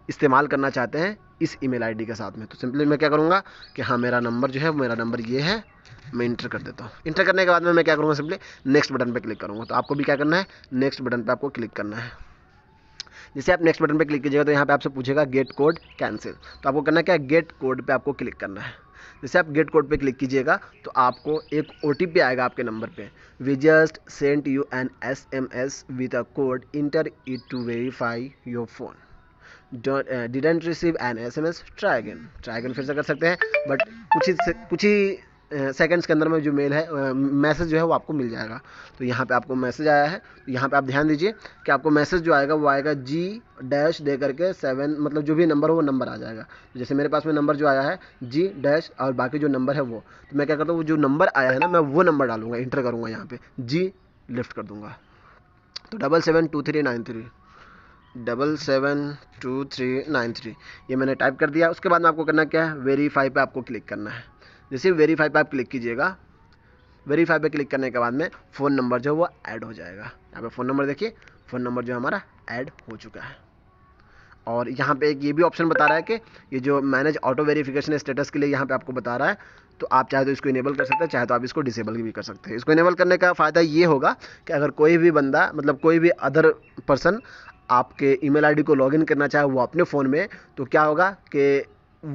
इस्तेमाल करना चाहते हैं इस ईमेल आईडी के साथ में तो सिंपली मैं क्या करूँगा कि हाँ मेरा नंबर जो है मेरा नंबर ये है मैं इंटर कर देता हूँ इंटर करने के बाद में मैं क्या करूँगा सिंपली नेक्स्ट बटन पर क्लिक करूँगा तो आपको भी क्या करना है नेक्स्ट बटन पर आपको क्लिक करना है जैसे आप नेक्स्ट बटन पर क्लिक कीजिएगा तो यहाँ पे आपसे पूछेगा गेट कोड कैंसिल तो आपको करना क्या है गेट कोड पे आपको क्लिक करना है जैसे आप गेट कोड पे क्लिक कीजिएगा तो आपको एक ओ आएगा आपके नंबर पे we just sent you an S M S with a code enter it to verify your phone didn't receive an S M S try again try again फिर से कर सकते हैं बट कुछ ही कुछ ही सेकेंड्स uh, के अंदर में जो मेल है मैसेज uh, जो है वो आपको मिल जाएगा तो यहाँ पे आपको मैसेज आया है तो यहाँ पे आप ध्यान दीजिए कि आपको मैसेज जो आएगा वो आएगा जी डैश दे करके सेवन मतलब जो भी नंबर हो वो नंबर आ जाएगा जैसे मेरे पास में नंबर जो आया है जी डैश और बाकी जो नंबर है वो तो मैं क्या करता हूँ वो जो नंबर आया है ना मैं वो नंबर डालूंगा इंटर करूँगा यहाँ पर जी लिफ्ट कर दूँगा तो double seven two three nine three double seven two three nine three ये मैंने टाइप कर दिया उसके बाद में आपको करना क्या है वेरीफाई पे आपको क्लिक करना है जैसे वेरीफाई पे आप क्लिक कीजिएगा वेरीफाई पे क्लिक करने के बाद में फ़ोन नंबर जो है वो ऐड हो जाएगा यहाँ पे फ़ोन नंबर देखिए फ़ोन नंबर जो हमारा ऐड हो चुका है और यहाँ पे एक ये भी ऑप्शन बता रहा है कि ये जो मैनेज ऑटो वेरीफिकेशन स्टेटस के लिए यहाँ पे आपको बता रहा है तो आप चाहे तो इसको इनेबल कर सकते हैं चाहे तो आप इसको डिसेबल भी कर सकते हैं इसको इनेबल करने का फ़ायदा ये होगा कि अगर कोई भी बंदा मतलब कोई भी अदर पर्सन आपके ईमेल आईडी को लॉगिन करना चाहे वो अपने फ़ोन में तो क्या होगा कि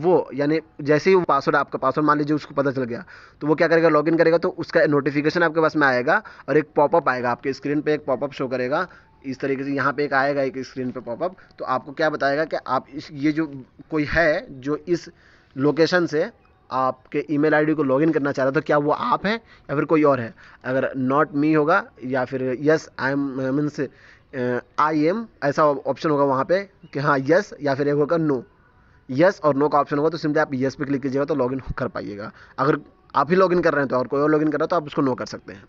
वो यानी जैसे ही वो पासवर्ड आपका पासवर्ड मान लीजिए उसको पता चल गया तो वो क्या करेगा लॉगिन करेगा तो उसका नोटिफिकेशन आपके पास में आएगा और एक पॉपअप आएगा आपके स्क्रीन पे एक पॉपअप शो करेगा इस तरीके से यहाँ पे एक आएगा एक स्क्रीन पे पॉपअप तो आपको क्या बताएगा कि आप इस ये जो कोई है जो इस लोकेशन से आपके ईमेल आईडी को लॉगिन करना चाह रहा है तो क्या वो आप हैं या फिर कोई और है अगर नॉट मी होगा या फिर yes I am means I am ऐसा ऑप्शन होगा वहाँ पे कि हाँ यस या फिर एक होगा नो यस और नो का ऑप्शन होगा तो सिंपली आप यस पे क्लिक कीजिएगा तो लॉगिन कर पाइएगा अगर आप ही लॉगिन कर रहे हैं तो और कोई और लॉगिन कर रहा है तो आप उसको नो कर सकते हैं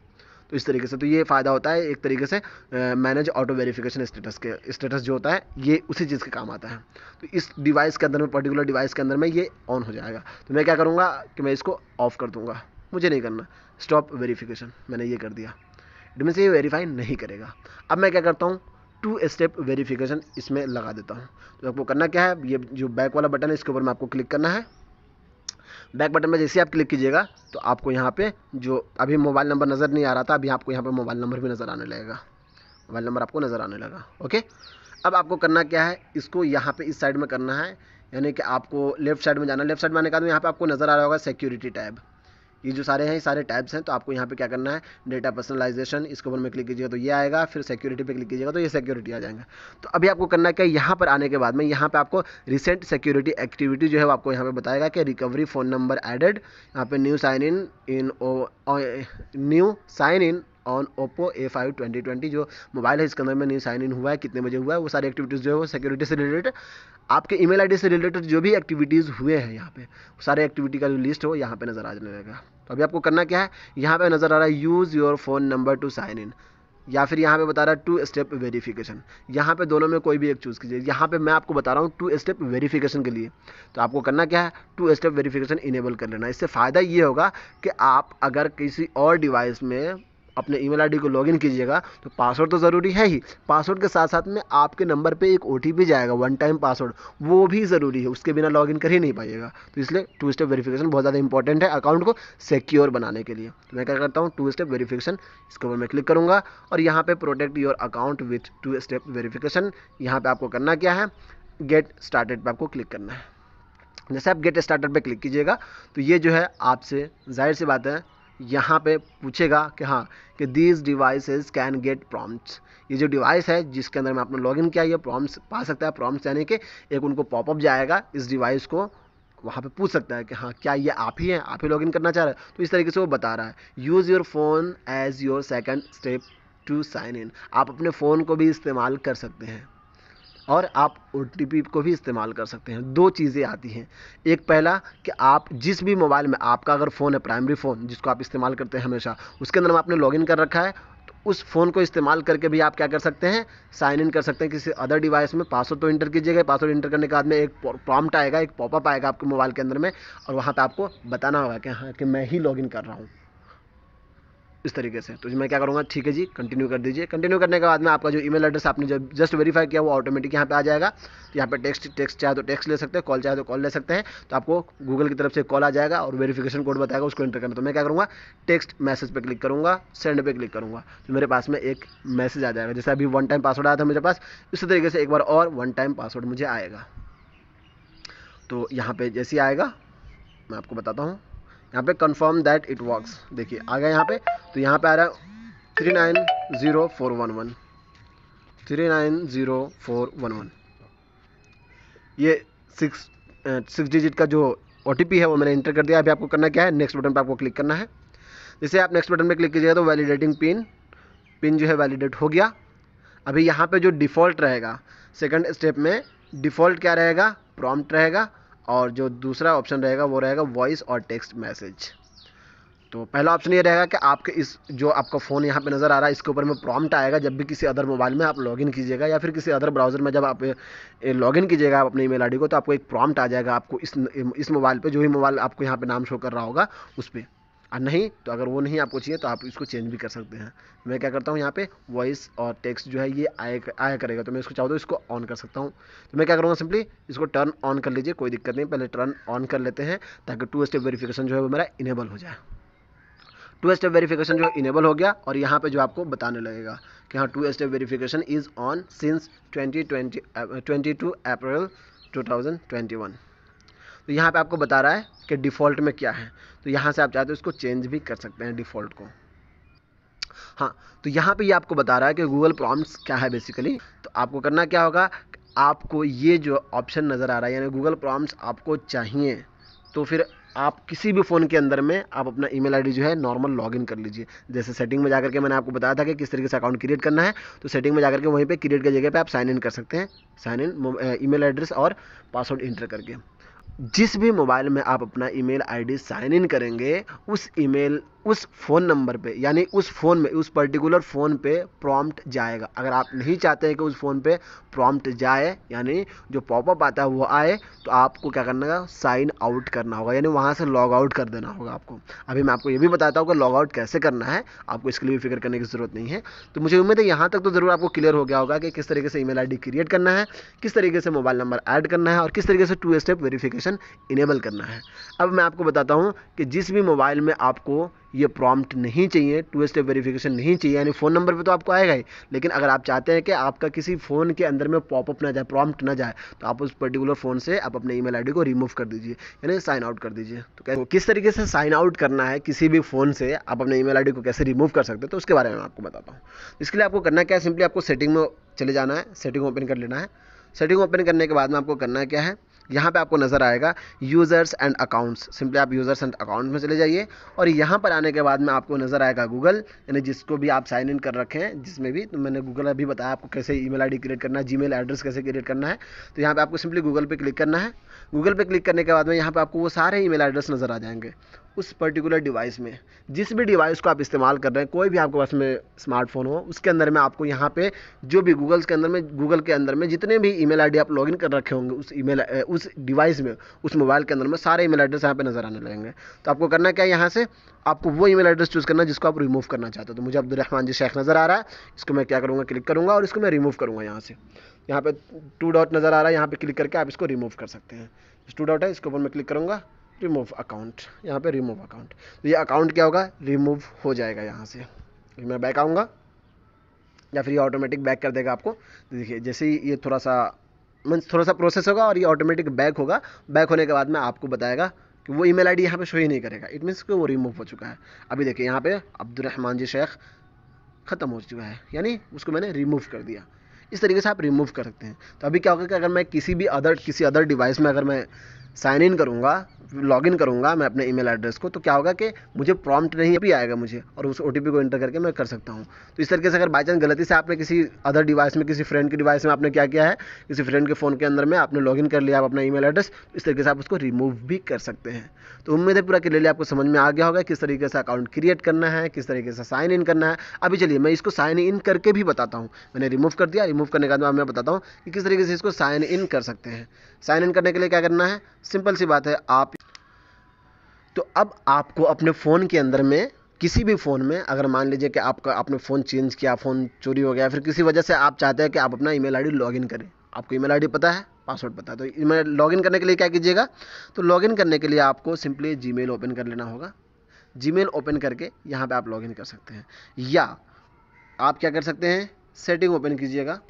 तो इस तरीके से तो ये फ़ायदा होता है एक तरीके से मैनेज ऑटो वेरिफिकेशन स्टेटस के स्टेटस जो होता है ये उसी चीज़ के काम आता है तो इस डिवाइस के अंदर में पर्टिकुलर डिवाइस के अंदर में ये ऑन हो जाएगा तो मैं क्या करूँगा कि मैं इसको ऑफ़ कर दूँगा मुझे नहीं करना स्टॉप वेरीफिकेशन मैंने ये कर दिया डीमेन से ये वेरीफाई नहीं करेगा अब मैं क्या करता हूँ टू स्टेप वेरीफिकेशन इसमें लगा देता हूँ तो आपको करना क्या है ये जो बैक वाला बटन है इसके ऊपर मैं आपको क्लिक करना है बैक बटन में जैसे आप क्लिक कीजिएगा तो आपको यहाँ पे जो अभी मोबाइल नंबर नज़र नहीं आ रहा था अभी आपको यहाँ पे मोबाइल नंबर भी नज़र आने लगेगा मोबाइल नंबर आपको नज़र आने लगा ओके अब आपको करना क्या है इसको यहाँ पे इस साइड में करना है यानी कि आपको लेफ्ट साइड में जाना लेफ्ट साइड में आने का बाद यहाँ पर आपको नज़र आ रहा होगा सिक्योरिटी टैब ये जो सारे हैं सारे टैब्स हैं तो आपको यहाँ पे क्या करना है डेटा पर्सनलाइजेशन इसके ऊपर में क्लिक कीजिएगा तो ये आएगा फिर सिक्योरिटी पे क्लिक कीजिएगा तो ये सिक्योरिटी आ जाएगा तो अभी आपको करना क्या है यहाँ पर आने के बाद में यहाँ पर आपको रिसेंट सिक्योरिटी एक्टिविटी जो है आपको यहाँ पर बताएगा कि रिकवरी फ़ोन नंबर एडेड यहाँ पर new sign in in O new sign in on Oppo A five twenty twenty जो मोबाइल है इसके अंदर में न्यू साइन इन हुआ है कितने बजे हुआ है वो सारी एक्टिविटीज़ जो है वो सिक्योरिटी से रिलेटेड आपके ईमेल आईडी से रिलेटेड जो भी एक्टिविटीज़ हुए हैं यहाँ पे सारे एक्टिविटी का जो लिस्ट है वो यहाँ पे नज़र आ जाने लगेगा तो अभी आपको करना क्या है यहाँ पे नज़र आ रहा है use your phone number to sign in या फिर यहाँ पे बता रहा है टू स्टेप वेरिफिकेशन यहाँ पे दोनों में कोई भी एक चूज़ कीजिए यहाँ पे मैं आपको बता रहा हूँ टू स्टेप वेरिफिकेशन के लिए तो आपको करना क्या है टू स्टेप वेरिफिकेशन इनेबल कर लेना इससे फ़ायदा ये होगा कि आप अगर किसी और डिवाइस में अपने ईमेल आईडी को लॉगिन कीजिएगा तो पासवर्ड तो ज़रूरी है ही पासवर्ड के साथ साथ में आपके नंबर पे एक ओ जाएगा वन टाइम पासवर्ड वो भी ज़रूरी है उसके बिना लॉगिन कर ही नहीं पाइएगा तो इसलिए टू स्टेप वेरीफिकेशन बहुत ज़्यादा इंपॉर्टेंट है अकाउंट को सिक्योर बनाने के लिए तो मैं क्या करता हूँ टू स्टेप वेरीफिकेशन इसके ऊपर मैं क्लिक करूँगा और यहाँ पर protect your account with two step verification यहाँ पर आपको करना क्या है गेट स्टार्टेड पर आपको क्लिक करना है जैसे आप गेट स्टार्टर पे क्लिक कीजिएगा तो ये जो है आपसे जाहिर सी बात है यहाँ पे पूछेगा कि हाँ कि these devices can get prompt ये जो डिवाइस है जिसके अंदर मैं आपने लॉगिन किया ये प्रॉम्प्ट पा सकता है प्रॉम्प्ट यानी कि एक उनको पॉपअप जाएगा इस डिवाइस को वहाँ पे पूछ सकता है कि हाँ क्या ये आप ही हैं आप ही लॉगिन करना चाह रहे हैं तो इस तरीके से वो बता रहा है use your phone as your second step to sign in आप अपने फ़ोन को भी इस्तेमाल कर सकते हैं और आप ओ टी पी को भी इस्तेमाल कर सकते हैं दो चीज़ें आती हैं एक पहला कि आप जिस भी मोबाइल में आपका अगर फ़ोन है प्राइमरी फ़ोन जिसको आप इस्तेमाल करते हैं हमेशा उसके अंदर में आपने लॉगिन कर रखा है तो उस फ़ोन को इस्तेमाल करके भी आप क्या कर सकते हैं साइन इन कर सकते हैं किसी अदर डिवाइस में पासवर्ड तो इंटर कीजिएगा पासवर्ड इंटर करने के बाद में एक प्रॉम्प्ट आएगा एक पॉपअप आएगा आपके मोबाइल के अंदर में और वहाँ पर आपको बताना होगा कि हाँ कि मैं ही लॉगिन कर रहा हूँ इस तरीके से तो मैं क्या करूँगा ठीक है जी कंटिन्यू कर दीजिए कंटिन्यू करने के बाद में आपका जो ईमेल एड्रेस आपने जब जस्ट वेरीफाई किया वो ऑटोमेटिक यहाँ पे आ जाएगा तो यहाँ पे टेक्स्ट टेक्स्ट चाहे तो टेक्स्ट ले सकते हैं कॉल चाहे तो कॉल ले सकते हैं तो आपको गूगल की तरफ से कॉल आ जाएगा और वेरीफिकेशन कोड बताएगा उसको एंटर करना तो मैं क्या करूँगा टेक्स्ट मैसेज पर क्लिक करूँगा सेंड पर क्लिक करूँगा तो मेरे पास में एक मैसेज आ जाएगा जैसे अभी वन टाइम पासवर्ड आया था मेरे पास इसी तरीके से एक बार और वन टाइम पासवर्ड मुझे आएगा तो यहाँ पर जैसे आएगा मैं आपको बताता हूँ यहाँ पे कंफर्म दैट इट वर्क्स देखिए आ गया यहाँ पे तो यहाँ पे आ रहा है three nine zero four one one three nine zero four one one ये सिक्स सिक्स डिजिट का जो ओ है वो मैंने इंटर कर दिया अभी आपको करना क्या है नेक्स्ट बटन पर आपको क्लिक करना है जैसे आप नेक्स्ट बटन पर क्लिक कीजिएगा तो वैलिडेटिंग पिन पिन जो है वैलिडेट हो गया अभी यहाँ पे जो डिफ़ॉल्ट रहेगा सेकंड स्टेप में डिफ़ॉल्ट क्या रहेगा प्रॉम्प्ट रहेगा और जो दूसरा ऑप्शन रहेगा वो रहेगा वॉइस और टेक्स्ट मैसेज तो पहला ऑप्शन ये रहेगा कि आपके इस जो आपका फ़ोन यहाँ पे नज़र आ रहा है इसके ऊपर में प्रॉम्प्ट आएगा जब भी किसी अदर मोबाइल में आप लॉगिन कीजिएगा या फिर किसी अदर ब्राउज़र में जब आप लॉगिन कीजिएगा आप अपने ईमेल आईडी को तो आपको एक प्रॉम्प्ट आ जाएगा आपको इस इस मोबाइल पे जो भी मोबाइल आपको यहाँ पे नाम शो कर रहा होगा उस पर और नहीं तो अगर वो नहीं आपको चाहिए तो आप इसको चेंज भी कर सकते हैं मैं क्या करता हूँ यहाँ पे वॉइस और टेक्स्ट जो है ये आया आया करेगा तो मैं इसको चाहूँ तो इसको ऑन कर सकता हूँ तो मैं क्या करूँगा सिंपली इसको टर्न ऑन कर लीजिए कोई दिक्कत नहीं पहले टर्न ऑन कर लेते हैं ताकि टू स्टेप वेरीफिकेशन जो है वो मेरा इनेबल हो जाए टू स्टेप वेरीफिकेशन जो इनेबल हो गया और यहाँ पर जो आपको बताने लगेगा कि हाँ two step verification is on since twenty twenty April two तो यहाँ पर आपको बता रहा है कि डिफ़ॉल्ट में क्या है तो यहाँ से आप चाहते हो इसको चेंज भी कर सकते हैं डिफ़ॉल्ट को हाँ तो यहाँ पे ये यह आपको बता रहा है कि गूगल प्रॉम्स क्या है बेसिकली तो आपको करना क्या होगा आपको ये जो ऑप्शन नज़र आ रहा है यानी गूगल प्रॉम्स आपको चाहिए तो फिर आप किसी भी फ़ोन के अंदर में आप अपना ईमेल आईडी जो है नॉर्मल लॉगिन कर लीजिए जैसे सेटिंग में जाकर के मैंने आपको बताया था कि किस तरीके से अकाउंट क्रिएट करना है तो सेटिंग में जाकर के वहीं पे क्रिएट की जगह पे आप साइन इन कर सकते हैं साइन इन ईमेल एड्रेस और पासवर्ड इंटर करके जिस भी मोबाइल में आप अपना email I D sign in करेंगे उस ईमेल उस फ़ोन नंबर पे यानी उस फ़ोन में उस पर्टिकुलर फ़ोन पे प्रॉम्प्ट जाएगा अगर आप नहीं चाहते हैं कि उस फ़ोन पे प्रॉम्प्ट जाए यानी जो पॉपअप आता है वो आए तो आपको क्या करना होगा साइन आउट करना होगा यानी वहाँ से लॉग आउट कर देना होगा आपको अभी मैं आपको ये भी बताता हूँ कि लॉग आउट कैसे करना है आपको इसके लिए भी फिक्र करने की ज़रूरत नहीं है तो मुझे उम्मीद है यहाँ तक तो ज़रूर आपको क्लियर हो गया होगा कि किस तरीके से ई मेल क्रिएट करना है किस तरीके से मोबाइल नंबर ऐड करना है और किस तरीके से टू स्टेप वेरीफिकेशन इनेबल करना है अब मैं आपको बताता हूँ कि जिस भी मोबाइल में आपको ये प्रॉम्प्ट नहीं चाहिए टू स्टेप वेरिफिकेशन नहीं चाहिए यानी फ़ोन नंबर पे तो आपको आएगा ही लेकिन अगर आप चाहते हैं कि आपका किसी फ़ोन के अंदर में पॉपअप ना जाए प्रॉम्प्ट ना जाए तो आप उस पर्टिकुलर फ़ोन से आप अपने ईमेल आईडी को रिमूव कर दीजिए यानी साइन आउट कर दीजिए तो कैसे तो किस तरीके से साइन आउट करना है किसी भी फ़ोन से आप अपने ई मेल को कैसे रिमूव कर सकते हैं तो उसके बारे में आपको बताता हूँ इसके लिए आपको करना क्या है सिंपली आपको सेटिंग में चले जाना है सेटिंग ओपन कर लेना है सेटिंग ओपन करने के बाद में आपको करना क्या है यहाँ पे आपको नज़र आएगा यूज़र्स एंड अकाउंट्स सिंपली आप यूज़र्स एंड अकाउंट में चले जाइए और यहाँ पर आने के बाद में आपको नज़र आएगा गूगल यानी जिसको भी आप साइन इन कर रखे हैं जिसमें भी तो मैंने गूगल अभी बताया आपको कैसे ई मेल क्रिएट करना है जी एड्रेस कैसे क्रिएट करना है तो यहाँ पर आपको सिंपली गूगल पर क्लिक करना है गूगल पर क्लिक करने के बाद में यहाँ पर आपको वो सारे ई एड्रेस नज़र आ जाएंगे उस पर्टिकुलर डिवाइस में जिस भी डिवाइस को आप इस्तेमाल कर रहे हैं कोई भी आपके पास में स्मार्टफोन हो उसके अंदर में आपको यहाँ पे जो भी गूगल्स के अंदर में गूगल के अंदर में जितने भी ईमेल आईडी आप लॉगिन कर रखे होंगे उस ईमेल उस डिवाइस में उस मोबाइल के अंदर में सारे ईमेल एड्रेस यहाँ पे नज़र आने लगेंगे तो आपको करना क्या है यहाँ से आपको वो ईमेल एड्रेस चूज़ करना जिसको आप रिमूव करना चाहते हो तो मुझे अब्दुलरहमान जी शेख नज़र आ रहा है इसको मैं क्या करूँगा क्लिक करूँगा और इसको मैं रिमूव करूँगा यहाँ से यहाँ पे टू डॉट नज़र आ रहा है यहाँ पे क्लिक करके आप इसको रिमूव कर सकते हैं टू डॉट है इसके ऊपर मैं क्लिक करूँगा रिमूव अकाउंट यहाँ पे रिमूव अकाउंट तो ये अकाउंट क्या होगा रिमूव हो जाएगा यहाँ से मैं बैक आऊँगा या फिर ये ऑटोमेटिक बैक कर देगा आपको तो देखिए जैसे ही ये थोड़ा सा मीन्स थोड़ा सा प्रोसेस होगा और ये ऑटोमेटिक बैक होगा बैक होने के बाद में आपको बताएगा कि वो ईमेल आईडी यहाँ पे शो ही नहीं करेगा इट मीन्स कि वो रिमूव हो चुका है अभी देखिए यहाँ पे अब्दुलरहमान जी शेख ख़त्म हो चुका है यानी उसको मैंने रिमूव कर दिया इस तरीके से आप रिमूव कर सकते हैं तो अभी क्या होगा कि अगर मैं किसी भी अदर किसी अदर डिवाइस में अगर मैं साइन इन करूँगा लॉग इन करूँगा मैं अपने ईमेल एड्रेस को तो क्या होगा कि मुझे प्रॉम्प्ट नहीं भी आएगा मुझे और उस ओ को इंटर करके मैं कर सकता हूँ तो इस तरीके से अगर बाई चांस गलती से आपने किसी अदर डिवाइस में किसी फ्रेंड के डिवाइस में आपने क्या किया है किसी फ्रेंड के फ़ोन के अंदर में आपने लॉग कर लिया आप अपना ई एड्रेस तो इस तरीके से आप उसको रिमूव भी कर सकते हैं तो उम्मीद है पूरा क्लियरली आपको समझ में आ गया होगा किस तरीके से अकाउंट क्रिएट करना है किस तरीके से साइन इन करना है अभी चलिए मैं इसको साइन इन करके भी बताता हूँ मैंने रिमूव कर दिया रिमूव करने के बाद मैं बताता हूँ कि किस तरीके से इसको साइन इन कर सकते हैं साइन इन करने के लिए क्या करना है सिंपल सी बात है आप तो अब आपको अपने फ़ोन के अंदर में किसी भी फ़ोन में अगर मान लीजिए कि आपका आपने फ़ोन चेंज किया फ़ोन चोरी हो गया फिर किसी वजह से आप चाहते हैं कि आप अपना ईमेल आईडी लॉगिन करें आपको ईमेल आईडी पता है पासवर्ड पता है तो ईमेल लॉगिन करने के लिए क्या कीजिएगा तो लॉगिन करने के लिए आपको सिंपली जी ओपन कर लेना होगा जी ओपन करके यहाँ पर आप लॉगिन कर सकते हैं या आप क्या कर सकते हैं सेटिंग ओपन कीजिएगा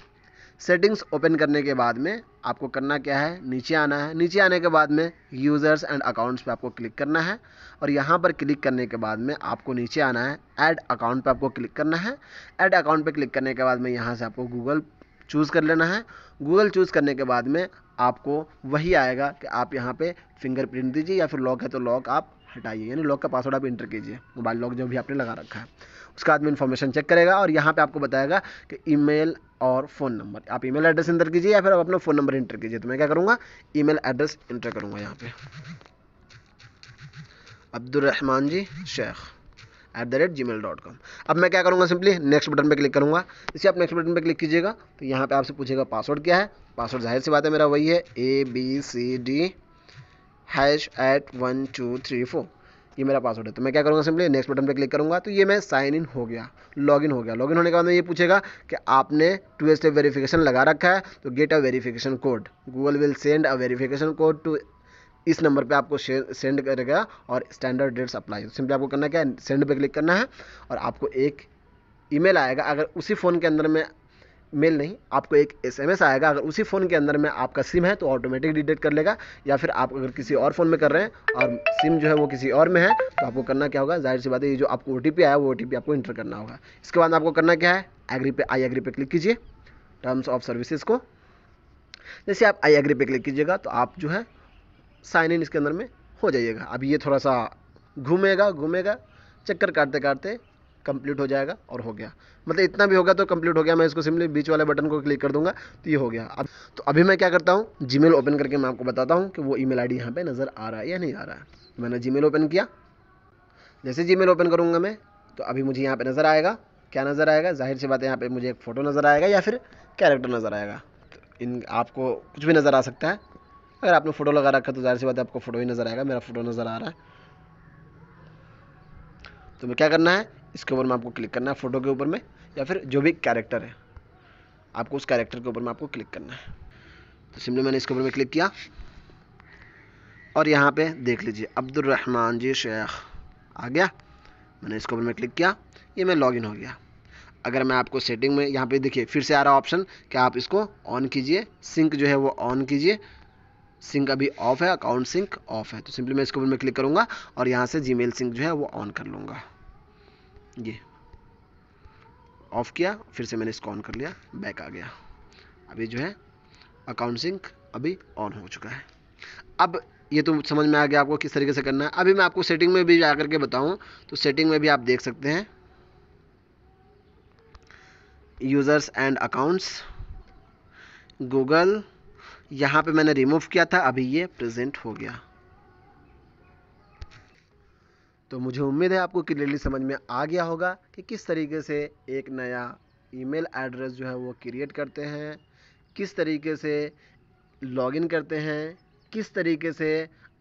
सेटिंग्स ओपन करने के बाद में आपको करना क्या है नीचे आना है नीचे आने के बाद में यूज़र्स एंड अकाउंट्स पे आपको क्लिक करना है और यहाँ पर क्लिक करने के बाद में आपको नीचे आना है ऐड अकाउंट पे आपको क्लिक करना है ऐड अकाउंट पे क्लिक करने के बाद में यहाँ से आपको गूगल चूज़ कर लेना है गूगल चूज़ करने के बाद में आपको वही आएगा कि आप यहाँ पर फिंगरप्रिंट दीजिए या फिर लॉक है तो लॉक आप हटाइए यानी लॉक का पासवर्ड आप इंटर कीजिए मोबाइल लॉक जो भी आपने लगा रखा है उसका आदमी इन्फॉर्मेशन चेक करेगा और यहाँ पे आपको बताएगा कि ईमेल और फ़ोन नंबर आप ईमेल एड्रेस इंटर कीजिए या फिर आप अपना फ़ोन नंबर इंटर कीजिए तो मैं क्या करूँगा ईमेल एड्रेस इंटर करूँगा यहाँ पे Abdulrahman ji Shaikh at the rate Gmail dot com अब मैं क्या करूँगा सिंपली नेक्स्ट बटन पे क्लिक करूँगा इसे आप नेक्स्ट बटन पे क्लिक कीजिएगा तो यहाँ पे आपसे पूछेगा पासवर्ड क्या है पासवर्ड जाहिर सी बात है मेरा वही है A B C D hash at one two three four ये मेरा पासवर्ड है तो मैं क्या करूँगा सिंपली नेक्स्ट बटन पर क्लिक करूँगा तो ये मैं साइन इन हो गया लॉगिन हो गया लॉगिन होने के बाद ये पूछेगा कि आपने टू स्टेप वेरीफिकेशन लगा रखा है तो get a verification code Google will send a verification code to इस नंबर पे आपको सेंड करेगा और स्टैंडर्ड डेट्स अप्लाई सिंपली आपको करना क्या है सेंड पे क्लिक करना है और आपको एक ईमेल आएगा अगर उसी फ़ोन के अंदर में मेल नहीं आपको एक एसएमएस आएगा अगर उसी फ़ोन के अंदर में आपका सिम है तो ऑटोमेटिक डिटेक्ट कर लेगा या फिर आप अगर किसी और फ़ोन में कर रहे हैं और सिम जो है वो किसी और में है तो आपको करना क्या होगा जाहिर सी बात है ये जो आपको ओ आया वो ओ आपको इंटर करना होगा इसके बाद आपको करना क्या है एग्री पे आई एग्री पे क्लिक कीजिए टर्म्स ऑफ सर्विसेज को जैसे आप आई एग्री पे क्लिक कीजिएगा तो आप जो है साइन इन इसके अंदर में हो जाइएगा अब ये थोड़ा सा घूमेगा घूमेगा चक्कर काटते काटते कंप्लीट हो जाएगा और हो गया मतलब इतना भी होगा तो कंप्लीट हो गया मैं इसको सिंपली बीच वाले बटन को क्लिक कर दूंगा तो ये हो गया अब तो अभी मैं क्या करता हूँ मेल ओपन करके मैं आपको बताता हूँ कि वो ई मेल आई डी यहाँ पर नज़र आ रहा है या नहीं आ रहा है तो मैंने मेल ओपन किया जैसे मेल ओपन करूँगा मैं तो अभी मुझे यहाँ पर नज़र आएगा क्या नज़र आएगा जाहिर सी बात है यहाँ पर मुझे एक फ़ोटो नज़र आएगा या फिर कैरेक्टर नज़र आएगा तो इन आपको कुछ भी नज़र आ सकता है अगर आपने फ़ोटो लगा रखा तो जाहिर सी बात है आपको फ़ोटो ही नज़र आएगा मेरा फ़ोटो नज़र आ रहा है तो मैं क्या करना है इसके ऊपर में आपको क्लिक करना है फ़ोटो के ऊपर में या फिर जो भी कैरेक्टर है आपको उस कैरेक्टर के ऊपर में आपको क्लिक करना है तो सिंपली मैंने इसके ऊपर में क्लिक किया और यहाँ पे देख लीजिए अब्दुलरहमान जी शेख आ गया मैंने इसके ऊपर में क्लिक किया ये मैं लॉगिन हो गया अगर मैं आपको सेटिंग में यहाँ पे देखिए फिर से आ रहा ऑप्शन कि आप इसको ऑन कीजिए सिंक जो है वो ऑन कीजिए सिंक अभी ऑफ है अकाउंट सिंक ऑफ है तो सिंपली मैं इसके ऊपर में क्लिक करूँगा और यहाँ से जी मेल सिंक जो है वो ऑन कर लूँगा ये ऑफ किया फिर से मैंने इसको ऑन कर लिया बैक आ गया अभी जो है अकाउंट सिंक अभी ऑन हो चुका है अब ये तो समझ में आ गया आपको किस तरीके से करना है अभी मैं आपको सेटिंग में भी जा करके बताऊँ तो सेटिंग में भी आप देख सकते हैं यूज़र्स एंड अकाउंट्स गूगल यहाँ पे मैंने रिमूव किया था अभी ये प्रेजेंट हो गया तो मुझे उम्मीद है आपको क्लियरली समझ में आ गया होगा कि किस तरीके से एक नया ईमेल एड्रेस जो है वो क्रिएट करते हैं किस तरीके से लॉगिन करते हैं किस तरीके से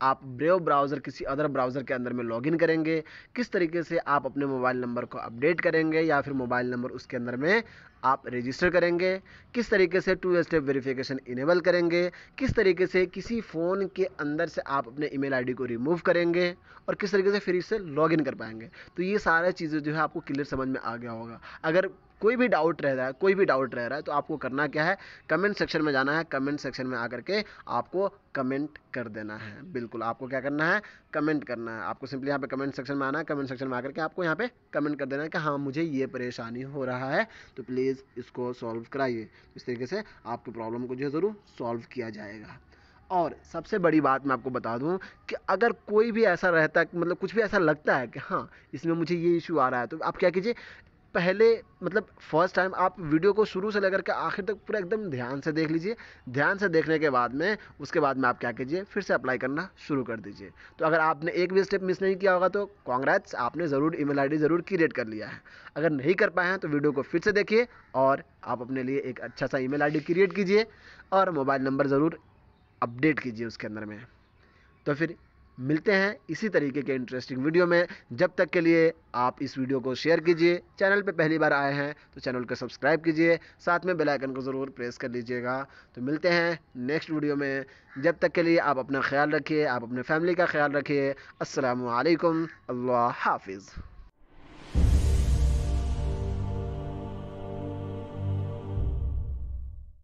आप ब्रेव ब्राउज़र किसी अदर ब्राउज़र के अंदर में लॉगिन करेंगे किस तरीके से आप अपने मोबाइल नंबर को अपडेट करेंगे या फिर मोबाइल नंबर उसके अंदर में आप रजिस्टर करेंगे किस तरीके से टू स्टेप वेरिफिकेशन इनेबल करेंगे किस तरीके से किसी फ़ोन के अंदर से आप अपने ईमेल आईडी को रिमूव करेंगे और किस तरीके से फिर इससे लॉगिन कर पाएंगे तो ये सारे चीज़ें जो है आपको क्लियर समझ में आ गया होगा अगर कोई भी डाउट रह रहा है कोई भी डाउट रह रहा है तो आपको करना क्या है कमेंट सेक्शन में जाना है कमेंट सेक्शन में आकर के आपको कमेंट कर देना है बिल्कुल आपको क्या करना है कमेंट करना है आपको सिंपली यहाँ पे कमेंट सेक्शन में आना है कमेंट सेक्शन में आकर के आपको यहाँ पे कमेंट कर देना है कि हाँ मुझे ये परेशानी हो रहा है तो प्लीज़ इसको सॉल्व कराइए इस तरीके से आपकी प्रॉब्लम को जो है ज़रूर सॉल्व किया जाएगा और सबसे बड़ी बात मैं आपको बता दूं कि अगर कोई भी ऐसा रहता है मतलब कुछ भी ऐसा लगता है कि हाँ इसमें मुझे ये इशू आ रहा है तो आप क्या कीजिए पहले मतलब फर्स्ट टाइम आप वीडियो को शुरू से लेकर के आखिर तक पूरा एकदम ध्यान से देख लीजिए ध्यान से देखने के बाद में उसके बाद में आप क्या कीजिए फिर से अप्लाई करना शुरू कर दीजिए तो अगर आपने एक भी स्टेप मिस नहीं किया होगा तो कांग्रेस आपने ज़रूर ईमेल आईडी ज़रूर क्रिएट कर लिया है अगर नहीं कर पाए हैं तो वीडियो को फिर से देखिए और आप अपने लिए एक अच्छा सा ई मेल क्रिएट कीजिए और मोबाइल नंबर ज़रूर अपडेट कीजिए उसके अंदर में तो फिर मिलते हैं इसी तरीके के इंटरेस्टिंग वीडियो में जब तक के लिए आप इस वीडियो को शेयर कीजिए चैनल पे पहली बार आए हैं तो चैनल को सब्सक्राइब कीजिए साथ में बेल आइकन को ज़रूर प्रेस कर लीजिएगा तो मिलते हैं नेक्स्ट वीडियो में जब तक के लिए आप अपना ख्याल रखिए आप अपने फैमिली का ख्याल रखिए असलकम अल्लाह हाफिज़